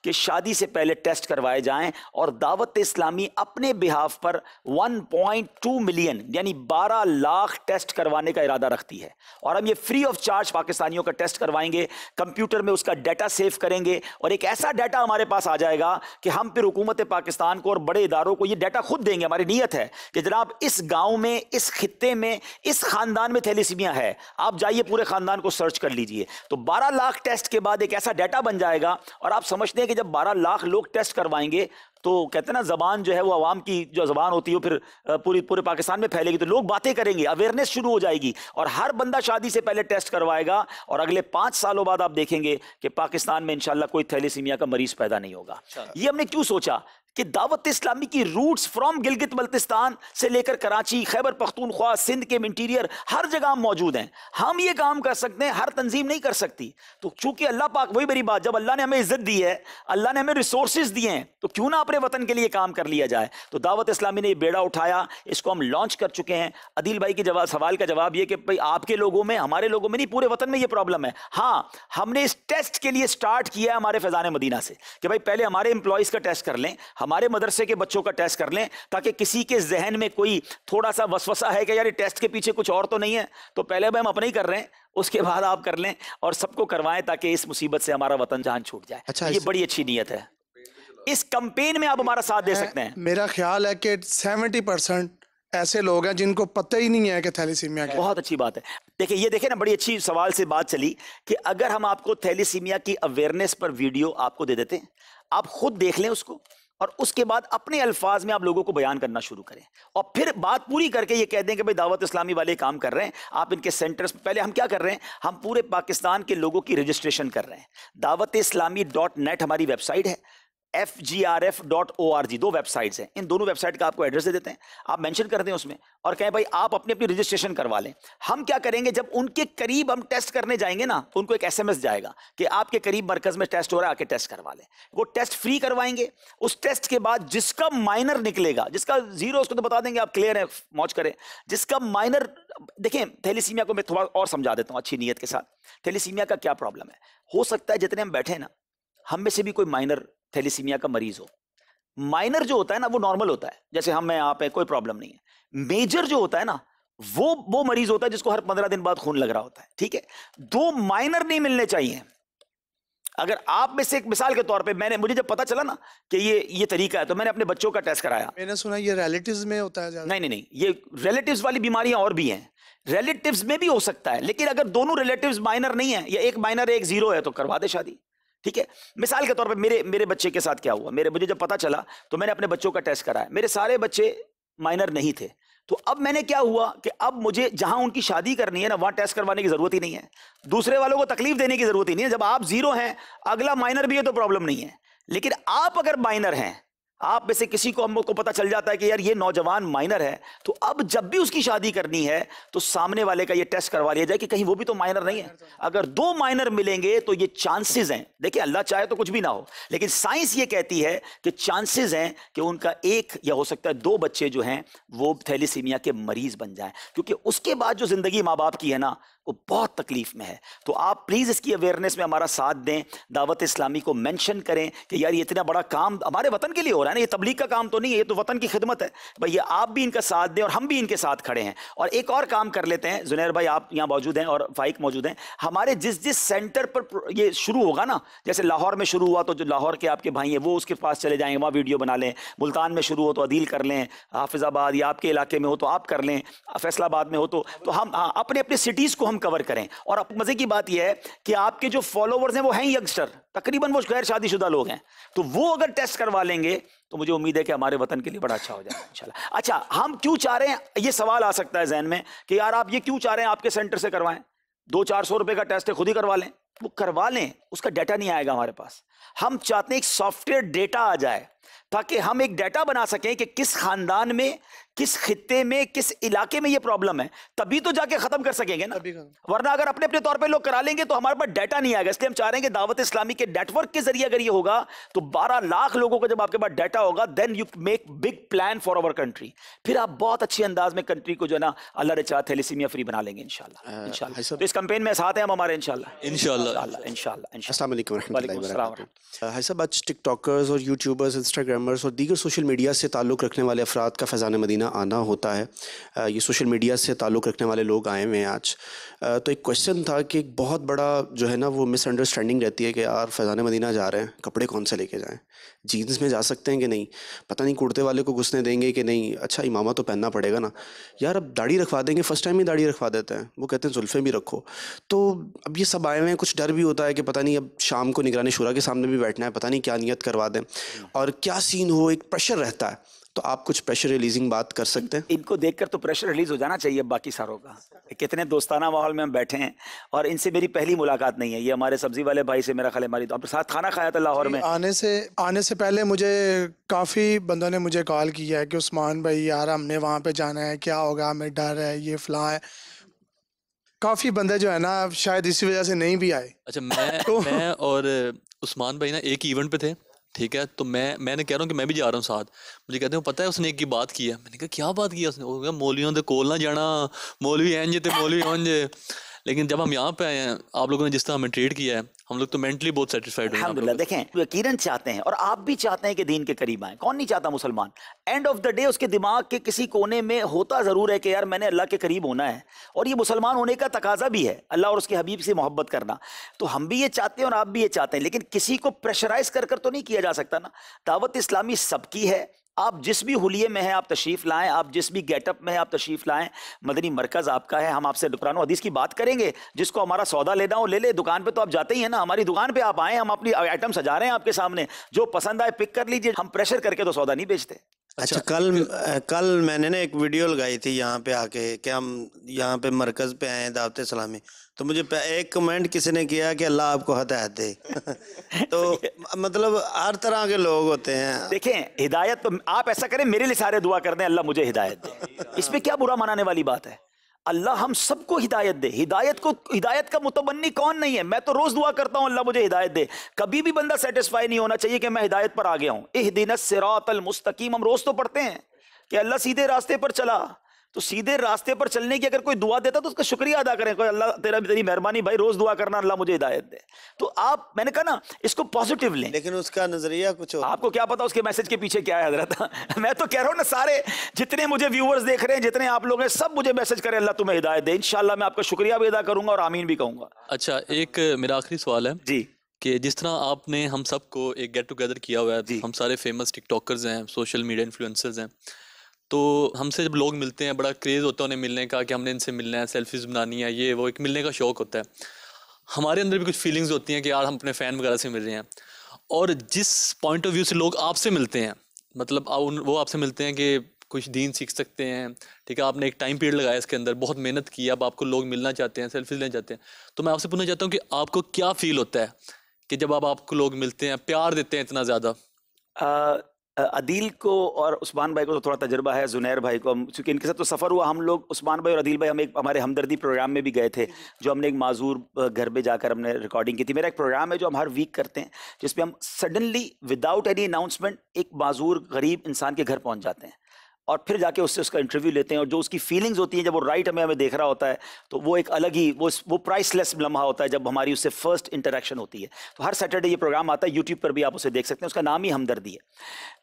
कि शादी से पहले टेस्ट करवाए जाएं और दावत इस्लामी अपने बिहाफ पर 1.2 मिलियन यानी 12 लाख टेस्ट करवाने का इरादा रखती है और हम ये फ्री ऑफ चार्ज पाकिस्तानियों का टेस्ट करवाएंगे कंप्यूटर में उसका डाटा सेव करेंगे और एक ऐसा डाटा हमारे पास आ जाएगा कि हम फिर हुकूमत पाकिस्तान को और बड़े इदारों को यह डाटा खुद देंगे हमारी नीयत है कि जनाब इस गाँव में इस खत्े में इस खानदान में थैलीसीमिया है आप जाइए पूरे खानदान को सर्च कर लीजिए तो बारह लाख टेस्ट टेस्ट के बाद एक ऐसा डाटा बन जाएगा और आप समझते हैं कि जब 12 लाख लोग टेस्ट करवाएंगे तो कहते हैं ना जबान जो है वो आवाम की जो जबान होती है हो, फिर पूरी पूरे पाकिस्तान में फैलेगी तो लोग बातें करेंगे अवेयरनेस शुरू हो जाएगी और हर बंदा शादी से पहले टेस्ट करवाएगा और अगले पाँच सालों बाद आप देखेंगे कि पाकिस्तान में इंशाला कोई थैलीसीमिया का मरीज पैदा नहीं होगा अच्छा। ये हमने क्यों सोचा कि दावत इस्लामी की रूट्स फ्रॉम गिलगित बल्तिस्तान से लेकर कराची खैबर पख्तूनख्वा सिंध के इंटीरियर हर जगह मौजूद हैं हम ये काम कर सकते हैं हर तंजीम नहीं कर सकती तो चूंकि अल्लाह पाक वही मेरी बात जब अल्लाह ने हमें इज्जत दी है अल्लाह ने हमें रिसोर्स दिए हैं तो क्यों ना अपने वतन के लिए काम कर लिया जाए तो दावत इस्लामी ने यह बेड़ा उठाया इसको हम लॉन्च कर चुके हैं अदिल भाई के जवाब सवाल का जवाब यह कि भाई आपके लोगों में हमारे लोगों में नहीं पूरे वतन में यह प्रॉब्लम है हाँ हमने इस टेस्ट के लिए स्टार्ट किया है हमारे फैजान मदीना से कि भाई पहले हमारे इंप्लॉयज़ का टेस्ट कर लें हमारे मदरसे के बच्चों का टेस्ट कर लें ताकि किसी के जहन में कोई थोड़ा सा वसवसा है कि यार टेस्ट के पीछे कुछ और तो नहीं है तो पहले भी हम अपने ही कर रहे हैं उसके बाद आप कर लें और सबको करवाएं ताकि इस मुसीबत से हमारा वतन जान छूट जाए अच्छा ये बड़ी अच्छी नीयत है इस कंपेन में आप हमारा साथ दे सकते हैं मेरा ख्याल है कि सेवेंटी परसेंट ऐसे लोग हैं जिनको पता ही नहीं है कि थैलीसीमिया क्या बहुत अच्छी बात है देखिए ये देखिए ना बड़ी अच्छी सवाल से बात चली कि अगर हम आपको थैलीसीमिया की अवेयरनेस पर वीडियो आपको दे देते हैं आप खुद देख लें उसको और उसके बाद अपने अल्फाज में आप लोगों को बयान करना शुरू करें और फिर बात पूरी करके ये कह दें कि भाई दावत इस्लामी वाले काम कर रहे हैं आप इनके सेंटर्स पहले हम क्या कर रहे हैं हम पूरे पाकिस्तान के लोगों की रजिस्ट्रेशन कर रहे हैं दावत इस्लामी डॉट नेट हमारी वेबसाइट है F G R F dot O R G दो वेबसाइट्स हैं इन दोनों वेबसाइट का आपको एड्रेस दे देते हैं आप मेंशन कर दें उसमें और कहें भाई आप अपनी अपनी रजिस्ट्रेशन करवा लें हम क्या करेंगे जब उनके करीब हम टेस्ट करने जाएंगे ना तो उनको एक एसएमएस जाएगा कि आपके करीब मरकज में टेस्ट हो रहा है आके टेस्ट करवा लें वो टेस्ट फ्री करवाएंगे उस टेस्ट के बाद जिसका माइनर निकलेगा जिसका जीरो उसको तो बता देंगे आप क्लियर है मौज करें जिसका माइनर देखें थैलीसीमिया को मैं थोड़ा और समझा देता हूँ अच्छी नीयत के साथ थैलीसीमिया का क्या प्रॉब्लम है हो सकता है जितने हम बैठे ना हम में से भी कोई माइनर थैलीसीमिया का मरीज हो माइनर जो होता है ना वो नॉर्मल होता है जैसे हम मैं आप पे कोई प्रॉब्लम नहीं है मेजर जो होता है ना वो वो मरीज होता है जिसको हर पंद्रह दिन बाद खून लग रहा होता है ठीक है दो माइनर नहीं मिलने चाहिए अगर आप में से एक मिसाल के तौर पे मैंने मुझे जब पता चला ना कि ये ये तरीका है तो मैंने अपने बच्चों का टेस्ट कराया मैंने सुना ये रिलेटिव में होता है नहीं नहीं नहीं ये रिलेटिव वाली बीमारियां और भी हैं रिलेटिव में भी हो सकता है लेकिन अगर दोनों रिलेटिव माइनर नहीं है या एक माइनर एक जीरो है तो करवा दे शादी ठीक है मिसाल के तौर पर मेरे मेरे बच्चे के साथ क्या हुआ मेरे मुझे जब पता चला तो मैंने अपने बच्चों का टेस्ट कराया मेरे सारे बच्चे माइनर नहीं थे तो अब मैंने क्या हुआ कि अब मुझे जहां उनकी शादी करनी है ना वहां टेस्ट करवाने की जरूरत ही नहीं है दूसरे वालों को तकलीफ देने की जरूरत ही नहीं है जब आप जीरो हैं अगला माइनर भी है तो प्रॉब्लम नहीं है लेकिन आप अगर माइनर हैं आप में से किसी को हम को पता चल जाता है कि यार ये नौजवान माइनर है तो अब जब भी उसकी शादी करनी है तो सामने वाले का ये टेस्ट करवा लिया जाए कि कहीं वो भी तो माइनर नहीं है तो अगर दो माइनर मिलेंगे तो ये चांसेस हैं देखिए अल्लाह चाहे तो कुछ भी ना हो लेकिन साइंस ये कहती है कि चांसेस हैं कि उनका एक या हो सकता है दो बच्चे जो हैं वो थैलीसीमिया के मरीज बन जाए क्योंकि उसके बाद जो जिंदगी माँ बाप की है ना वो बहुत तकलीफ में है तो आप प्लीज़ इसकी अवेयरनेस में हमारा साथ दें दावत इस्लामी को मेंशन करें कि यार ये इतना बड़ा काम हमारे वतन के लिए हो रहा है ना ये तबलीग का काम तो नहीं है ये तो वतन की खिदमत है भाई ये आप भी इनका साथ दें और हम भी इनके साथ खड़े हैं और एक और काम कर लेते हैं जुनैर भाई आप यहाँ मौजूद हैं और फाइक मौजूद हैं हमारे जिस जिस सेंटर पर ये शुरू होगा ना जैसे लाहौर में शुरू हुआ तो जो लाहौर के आपके भाई हैं वो उसके पास चले जाएँ वहाँ वीडियो बना लें मुल्तान में शुरू हो तो अदील कर लें हाफिज़ाबाद या आपके इलाके में हो तो आप कर लें फैसलाबाद में हो तो, तो हम हाँ अपने अपने सिटीज़ को हम हम कवर करें और अब मजे की बात यह है कि आपके जो फॉलोवर्स हैं वो हैं यंगस्टर तकरीबन वो गैर शादीशुदा लोग हैं तो वो अगर टेस्ट करवा लेंगे तो मुझे उम्मीद है कि हमारे वतन के लिए बड़ा अच्छा हो जाएगा इंशाल्लाह अच्छा हम क्यों चाह रहे हैं ये सवाल आ सकता है जहन में कि यार आप ये क्यों चाह रहे हैं आपके सेंटर से करवाएं दो चार सौ रुपए का टेस्ट है खुद ही करवा लें वो करवा लें उसका डाटा नहीं आएगा हमारे पास हम चाहते हैं एक सॉफ्टवेयर डेटा आ जाए ताकि हम एक डाटा बना सकें कि किस खानदान में किस खत्ते में किस इलाके में ये प्रॉब्लम है तभी तो जाके खत्म कर सकेंगे ना वरना अगर अपने अपने तौर पे लोग करा लेंगे तो हमारे पास डाटा नहीं आएगा इसलिए हम चाह रहे हैं कि दावत इस्लामी के नेटवर्क के जरिए अगर ये होगा तो 12 लाख लोगों का जब आपके पास डाटा होगा then you make big plan for our country फिर आप बहुत अच्छे अंदाज में कंट्री को जो है ना अल्लाह रचा थे फ्री बना लेंगे इनशाला हाँ, तो इस कंपेन में साथ हैं हम हमारे इनशाला इनशाला इंशाल्लाह आज टिकटॉकर्स और यूट्यूबर्स इंस्टाग्रामर्स और दीगर सोशल मीडिया से ताल्लुक़ रखने वाले अफराद का फ़ैज़ान मदीना आना होता है ये सोशल मीडिया से ताल्लुक़ रखने वाले लोग आए हुए हैं आज तो एक क्वेश्चन था कि एक बहुत बड़ा जो है ना वो मिसअंडरस्टैंडिंग रहती है कि यार फ़ैज़ान मदीना जा रहे हैं कपड़े कौन से लेके जाएँ जीन्स में जा सकते हैं कि नहीं पता नहीं कुर्ते वाले को घुसने देंगे कि नहीं अच्छा इमामा तो पहनना पड़ेगा ना यार अब दाढ़ी रखवा देंगे फ़र्स्ट टाइम ही दाढ़ी रखवा देते हैं वो कहते हैं जुल्फ़े भी रखो तो अब ये सब आए हुए हैं कुछ कुछ डर भी होता है कि पता नहीं अब शाम को निगरानी शुरा के सामने भी बैठना है पता नहीं क्या नियत करवा दें और क्या सीन हो एक प्रेशर रहता है तो आप कुछ प्रेशर रिलीजिंग बात कर सकते हैं इनको देखकर तो प्रेशर रिलीज हो जाना चाहिए बाकी सारों का कितने दोस्ताना माहौल में हम बैठे हैं और इनसे मेरी पहली मुलाकात नहीं है ये हमारे सब्जी वाले भाई से मेरा खाले मारी तो आपके साथ खाना खाया था लाहौर में आने से आने से पहले मुझे काफ़ी बंदों ने मुझे कॉल किया है कि उस्मान भाई यार हमने वहाँ पर जाना है क्या होगा हमें डर है ये फलां है काफी बंदे जो है ना शायद इसी वजह से नहीं भी आए अच्छा मैं तो, मैं और उस्मान भाई ना एक इवेंट पे थे ठीक है तो मैं मैंने कह रहा हूँ कि मैं भी जा रहा हूँ साथ मुझे कहते हैं पता है उसने एक की बात की है मैंने कहा क्या बात की उसने वो के कोल ना जाना मौलवी एंजे थे तो मौलवी जे लेकिन जब हम यहाँ पे आए हैं आप लोगों ने जिस तरह हमें ट्रीट किया है हम लोग तो मेंटली बहुत सेटिस्फाइड हैं देखें यकीनन चाहते हैं और आप भी चाहते हैं कि दीन के करीब आए कौन नहीं चाहता मुसलमान एंड ऑफ द डे उसके दिमाग के किसी कोने में होता ज़रूर है कि यार मैंने अल्लाह के करीब होना है और ये मुसलमान होने का तकाजा भी है अल्लाह और उसके हबीब से मोहब्बत करना तो हम भी ये चाहते हैं और आप भी ये चाहते हैं लेकिन किसी को प्रेशराइज कर कर तो नहीं किया जा सकता ना दावत इस्लामी सबकी है आप जिस भी हुलिये में है आप तशरीफ़ लाएं आप जिस भी गेटअप में है आप तशरीफ़ लाएं मदनी मरकज़ आपका है हम आपसे दुकान हदीस की बात करेंगे जिसको हमारा सौदा लेना हो ले ले दुकान पे तो आप जाते ही हैं ना हमारी दुकान पे आप आएँ हम अपनी आइटम सजा रहे हैं आपके सामने जो पसंद आए पिक कर लीजिए हम प्रेशर करके तो सौदा नहीं बेचते अच्छा, अच्छा, कल कल मैंने ना एक वीडियो लगाई थी यहाँ पे आके कि हम यहाँ पे मरकज़ पे आए दावत सलामी तो मुझे एक कमेंट किसी ने किया कि अल्लाह आपको हदायत दे तो मतलब हर तरह के लोग होते हैं देखें हिदायत तो आप ऐसा करें मेरे लिए सारे दुआ कर दें अल्लाह मुझे हिदायत दे इसमें क्या बुरा मनाने वाली बात है अल्लाह हम सबको हिदायत दे हिदायत को हिदायत का मुतमनी कौन नहीं है मैं तो रोज़ दुआ करता हूँ अल्लाह मुझे हिदायत दे कभी भी बंदा सेटिस्फाई नहीं होना चाहिए कि मैं हिदायत पर आ गया हूँ इह दिन सिरातल मुस्तकीम हम रोज़ तो पढ़ते हैं कि अल्लाह सीधे रास्ते पर चला तो सीधे रास्ते पर चलने की अगर कोई दुआ देता तो उसका शुक्रिया अदा करें कोई अल्लाह तेरा तेरी मेहरबानी भाई रोज दुआ करना अल्लाह मुझे हिदायत दे तो आप मैंने कहा ना इसको पॉजिटिव लें लेकिन उसका नजरिया कुछ और आपको क्या पता उसके मैसेज के पीछे क्या है हजरत मैं तो कह रहा हूँ ना सारे जितने मुझे व्यूअर्स देख रहे हैं जितने आप लोग हैं सब मुझे मैसेज करें अल्लाह तुम्हें हिदायत दे इनशाला मैं आपका शुक्रिया भी अदा करूंगा और आमीन भी कहूंगा अच्छा एक मेरा आखिरी सवाल है जी कि जिस तरह आपने हम सबको एक गेट टुगेदर किया हुआ है हम सारे फेमस टिकटॉकर्स हैं सोशल मीडिया इन्फ्लुएंसर्स हैं तो हमसे जब लोग मिलते हैं बड़ा क्रेज़ होता है उन्हें मिलने का कि हमने इनसे मिलना है सेल्फीज़ बनानी है ये वो एक मिलने का शौक़ होता है हमारे अंदर भी कुछ फीलिंग्स होती हैं कि यार हम अपने फ़ैन वगैरह से मिल रहे हैं और जिस पॉइंट ऑफ व्यू से लोग आपसे मिलते हैं मतलब आप वो आपसे मिलते हैं कि कुछ दीन सीख सकते हैं ठीक है आपने एक टाइम पीरियड लगाया इसके अंदर बहुत मेहनत की अब आपको लोग मिलना चाहते हैं सेल्फीज लेना चाहते हैं तो मैं आपसे पूछना चाहता हूँ कि आपको क्या फील होता है कि जब आप आपको लोग मिलते हैं प्यार देते हैं इतना ज़्यादा अदील को और उस्मान भाई को तो थोड़ा तजर्बा है जुनैर भाई को हम चूँकि इनके साथ तो सफ़र हुआ हम लोग उस्मान भाई और अदील भाई हम एक हमारे हमदर्दी प्रोग्राम में भी गए थे जो हमने एक माजूर घर पे जाकर हमने रिकॉर्डिंग की थी मेरा एक प्रोग्राम है जो हम हर वीक करते हैं जिसमें हम सडनली विदाउट एनी अनाउंसमेंट एक माजूर गरीब इंसान के घर पहुँच जाते हैं और फिर जाके उससे उसका इंटरव्यू लेते हैं और जो उसकी फीलिंग्स होती हैं जब वो राइट हमें हमें देख रहा होता है तो वो एक अलग ही वो वो प्राइसलेस लम्हा होता है जब हमारी उससे फर्स्ट इंटरेक्शन होती है तो हर सैटरडे ये प्रोग्राम आता है यूट्यूब पर भी आप उसे देख सकते हैं उसका नाम ही हमदर्दी है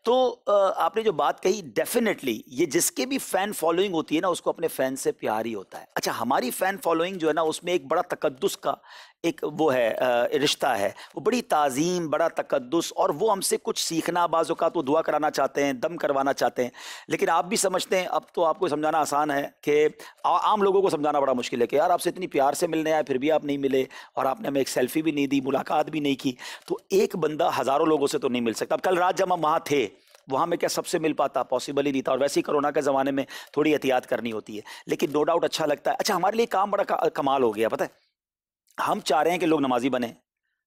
तो आपने जो बात कही डेफिनेटली ये जिसके भी फ़ैन फॉलोइंग होती है ना उसको अपने फ़ैन से प्यार ही होता है अच्छा हमारी फ़ैन फॉलोइंग जो है ना उसमें एक बड़ा तकदस का एक वो है रिश्ता है वो बड़ी ताज़ीम बड़ा तकदस और वो हमसे कुछ सीखना का तो दुआ कराना चाहते हैं दम करवाना चाहते हैं लेकिन आप भी समझते हैं अब तो आपको समझाना आसान है कि आम लोगों को समझाना बड़ा मुश्किल है कि यार आपसे इतनी प्यार से मिलने आए फिर भी आप नहीं मिले और आपने हमें एक सेल्फ़ी भी नहीं दी मुलाकात भी नहीं की तो एक बंदा हज़ारों लोगों से तो नहीं मिल सकता अब कल रात जब हम वहाँ थे वहाँ में क्या सबसे मिल पाता पॉसिबल ही नहीं था और वैसे ही कोरोना के ज़माने में थोड़ी एहतियात करनी होती है लेकिन नो डाउट अच्छा लगता है अच्छा हमारे लिए काम बड़ा कमाल हो गया पता है हम चाह रहे हैं कि लोग नमाजी बने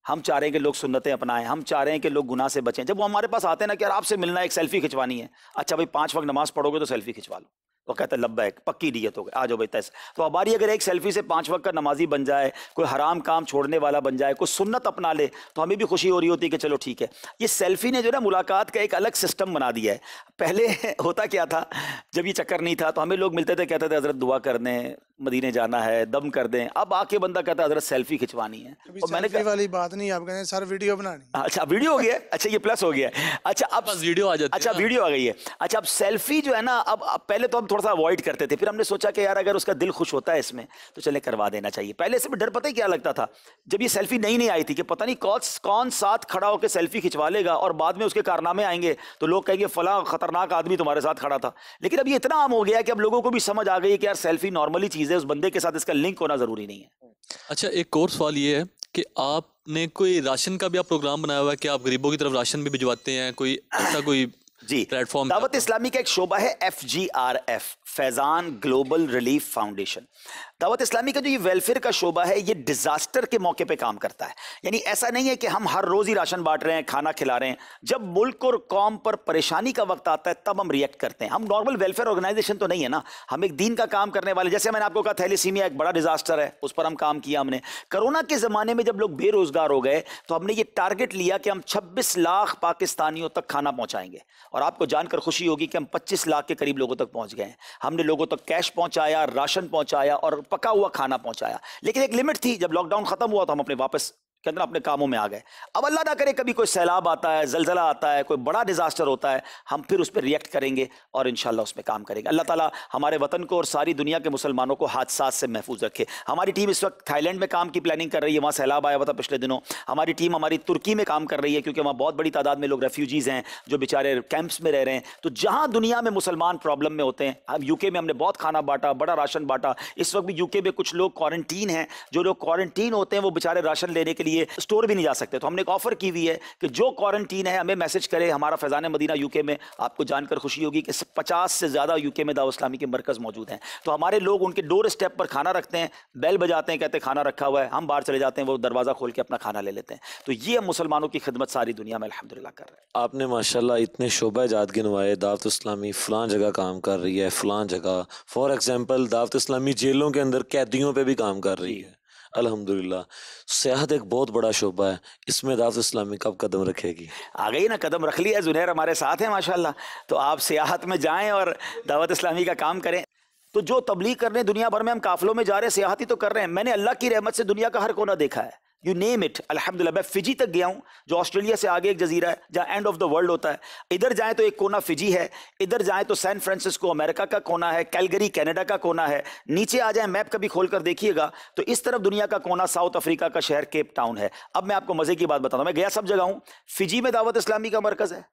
हम चाह रहे हैं कि लोग सुन्नतें अपनाएं हम चाह रहे हैं कि लोग गुनाह से बचें जब वो हमारे पास आते हैं ना कि यार आपसे मिलना एक सेल्फी खिंचवानी है अच्छा भाई पाँच वक्त नमाज पढ़ोगे तो सेल्फी खिंचवा लो वो कहते हैं लब्बैक पक्की डीयत हो गई आ जाओ भाई तैस तो हमारी अगर एक सेल्फी से पाँच वक्त का नमाजी बन जाए कोई हराम काम छोड़ने वाला बन जाए कोई सुन्नत अपना ले तो हमें भी खुशी हो रही होती है कि चलो ठीक है ये सेल्फी ने जो ना मुलाकात का एक अलग सिस्टम बना दिया है पहले होता क्या था जब ये चक्कर नहीं था तो हमें लोग मिलते थे कहते थे हजरत दुआ करने मदीने जाना है दम कर दें अब आके बंदा कहता है हजरत सेल्फी खिंचवानी है और मैंने कहा वाली बात नहीं आप कहते सर वीडियो बनानी अच्छा वीडियो हो गया अच्छा ये प्लस हो गया अच्छा अब वीडियो आ जाती अच्छा वीडियो आ गई है अच्छा अब सेल्फी जो है ना अब पहले तो हम थोड़ा सा अवॉइड करते थे फिर हमने सोचा कि यार अगर उसका दिल खुश होता है इसमें तो चले करवा देना चाहिए पहले इसमें डर पता ही क्या लगता था जब ये सेल्फी नहीं नहीं आई थी कि पता नहीं कौन कौन साथ खड़ा होकर सेल्फी खिंचवा लेगा और बाद में उसके कारनामे आएंगे तो लोग कहेंगे फला खतरनाक आदमी तुम्हारे साथ खड़ा था लेकिन अब ये इतना आम हो गया कि अब लोगों को भी समझ आ गई कि यार सेल्फी नॉर्मली चीज चीज है उस बंदे के साथ इसका लिंक होना जरूरी नहीं है अच्छा एक और सवाल ये है कि आपने कोई राशन का भी आप प्रोग्राम बनाया हुआ है कि आप गरीबों की तरफ राशन भी भिजवाते हैं कोई ऐसा कोई जी प्लेटफॉर्म दावत इस्लामी का एक शोबा है F G R F Faizan Global Relief Foundation Dawat Islami का जो ये वेलफेयर का शोबा है ये डिजास्टर के मौके पे काम करता है यानी ऐसा नहीं है कि हम हर रोज ही राशन बांट रहे हैं खाना खिला रहे हैं जब मुल्क और कौम पर परेशानी का वक्त आता है तब हम रिएक्ट करते हैं हम नॉर्मल वेलफेयर ऑर्गेनाइजेशन तो नहीं है ना हम एक दिन का काम करने वाले जैसे मैंने आपको कहा थैलीसीमिया एक बड़ा डिजास्टर है उस पर हम काम किया हमने कोरोना के जमाने में जब लोग बेरोजगार हो गए तो हमने ये टारगेट लिया कि हम छब्बीस लाख पाकिस्तानियों तक खाना पहुंचाएंगे और आपको जानकर खुशी होगी कि हम पच्चीस लाख के करीब लोगों तक पहुंच गए हमने लोगों तक कैश पहुंचाया राशन पहुंचाया और पका हुआ खाना पहुंचाया लेकिन एक लिमिट थी जब लॉकडाउन खत्म हुआ तो हम अपने वापस अंदर अपने कामों में आ गए अब अल्लाह ना करे कभी कोई सैलाब आता है जलजला आता है कोई बड़ा डिजास्टर होता है हम फिर उस पर रिएक्ट करेंगे और इन उस पर काम करेंगे अल्लाह ताला हमारे वतन को और सारी दुनिया के मुसलमानों को हादसा से महफूज रखे हमारी टीम इस वक्त थाईलैंड में काम की प्लानिंग कर रही है वहाँ सैलाब आया हुआ था पिछले दिनों हमारी टीम हमारी तुर्की में काम कर रही है क्योंकि वहाँ बहुत बड़ी तादाद में लोग रेफ्यूजीज़ हैं जो बेचारे कैंप्स में रह रहे हैं तो जहाँ दुनिया में मुसलमान प्रॉब्लम में होते हैं हम यूके में हमने बहुत खाना बांटा बड़ा राशन बांटा इस वक्त भी यूके में कुछ लोग क्वारंटीन हैं जो लोग क्वारंटीन होते हैं वो बेचारे राशन लेने के लिए लिए स्टोर भी नहीं जा सकते तो हमने एक ऑफर की हुई है कि जो क्वारंटीन है हमें मैसेज करे हमारा फैजान मदीना यूके में आपको जानकर खुशी होगी कि पचास से ज़्यादा यूके में दाऊ इस्लामी के मरकज़ मौजूद हैं तो हमारे लोग उनके डोर स्टेप पर खाना रखते हैं बैल बजाते हैं कहते हैं खाना रखा हुआ है हम बाहर चले जाते हैं वो दरवाज़ा खोल के अपना खाना ले लेते हैं तो ये हम मुसलमानों की खिदमत सारी दुनिया में अलहमदिल्ला कर रहे हैं आपने माशाला इतने शोबा जात गिनवाए दावत इस्लामी फ़लाँ जगह काम कर रही है फ़लाँ जगह फॉर एग्ज़ाम्पल दावत इस्लामी जेलों के अंदर कैदियों पर भी काम कर रही है अल्हम्दुलिल्लाह सियाहत एक बहुत बड़ा शोबा है इसमें दावत इस्लामी कब कदम रखेगी आ गई ना कदम रख लिया जुनेर हमारे साथ हैं माशाल्लाह तो आप सियाहत में जाएं और दावत इस्लामी का काम करें तो जो तबलीग कर रहे हैं दुनिया भर में हम काफिलों में जा रहे हैं सियाहती तो कर रहे हैं मैंने अल्लाह की रहमत से दुनिया का हर कोना देखा है यू नेम इट अलहमदिल्ला मैं फिजी तक गया हूँ जो ऑस्ट्रेलिया से आगे एक जजीरा है जहाँ एंड ऑफ द वर्ल्ड होता है इधर जाएँ तो एक कोना फिजी है इधर जाएँ तो सैन फ्रांसिस्को अमेरिका का कोना है कैलगरी कैनेडा का कोना है नीचे आ जाए मैप कभी खोल कर देखिएगा तो इस तरफ दुनिया का कोना साउथ अफ्रीका का शहर केप टाउन है अब मैं आपको मज़े की बात बताता हूँ मैं गया सब जगह हूँ फिजी में दावत इस्लामी का मरकज़ है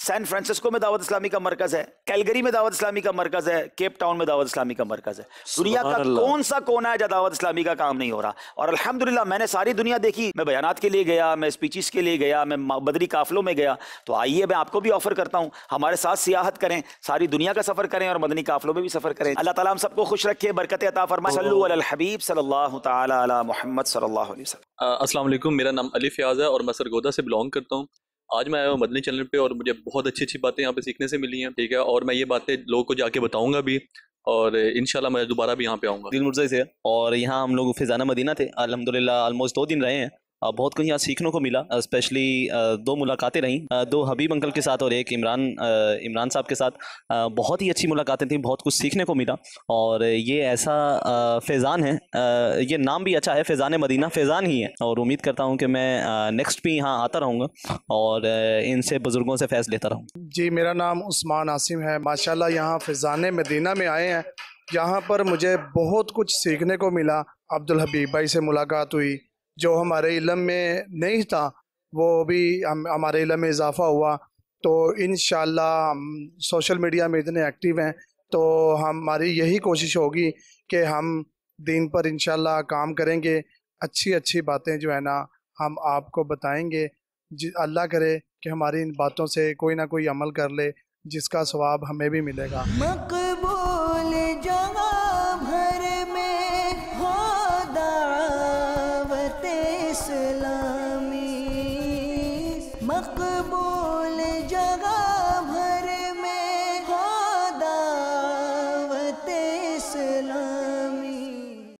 सैन फ्रांसिस्को में दावत इस्लामी का मरकज है कैलगरी में दावत इस्लामी का मरकज है केप टाउन में दावत इस्लामी का मरकज है दुनिया का कौन सा कोना है जहाँ दावत इस्लामी का काम नहीं हो रहा और अल्हम्दुलिल्लाह मैंने सारी दुनिया देखी मैं बयानात के लिए गया मैं स्पीचेस के लिए गया मैं बदरी काफिलों में गया तो आइए मैं आपको भी ऑफर करता हूँ हमारे साथ सियाहत करें सारी दुनिया का सफर करें और मदनी काफिलों में भी सफर करें अल्लाह ताला हम सबको खुश रखे बरकत अता फरमाए हबीब सल्लल्लाहु मोहम्मद सल्लल्लाहु अलैहि वसल्लम मेरा नाम अली फयाज है और मैं सरगोदा से बिलोंग करता हूँ आज मैं आया हूँ मदनी चैनल पे और मुझे बहुत अच्छी अच्छी बातें यहाँ पे सीखने से मिली हैं ठीक है और मैं ये बातें लोगों को जाके बताऊंगा भी और इनशाला मैं दोबारा भी यहाँ पे आऊँगा दिल मुर्जा से और यहाँ हम लोग फिजाना मदीना थे अलहमदिल्ला ऑलमोस्ट दो दिन रहे हैं बहुत कुछ यहाँ सीखने को मिला स्पेशली दो मुलाकातें रहीं दो हबीब अंकल के साथ और एक इमरान इमरान साहब के साथ बहुत ही अच्छी मुलाकातें थी बहुत कुछ सीखने को मिला और ये ऐसा फैज़ान है ये नाम भी अच्छा है फैज़ान मदीना फैज़ान ही है और उम्मीद करता हूँ कि मैं नेक्स्ट भी यहाँ आता रहूँगा और इनसे बुज़ुर्गों से फैस लेता रहूँ जी मेरा नाम उस्मान आसिम है माशा यहाँ फैज़ान मदीना में आए हैं यहाँ पर मुझे बहुत कुछ सीखने को मिला अब्दुल हबीब भाई से मुलाकात हुई जो हमारे इलम में नहीं था वो भी हम हमारे इलम में इजाफा हुआ तो इन हम सोशल मीडिया में इतने एक्टिव हैं तो हमारी यही कोशिश होगी कि हम दिन पर इन काम करेंगे अच्छी अच्छी बातें जो है ना हम आपको बताएंगे अल्लाह करे कि हमारी इन बातों से कोई ना कोई अमल कर ले जिसका स्वाब हमें भी मिलेगा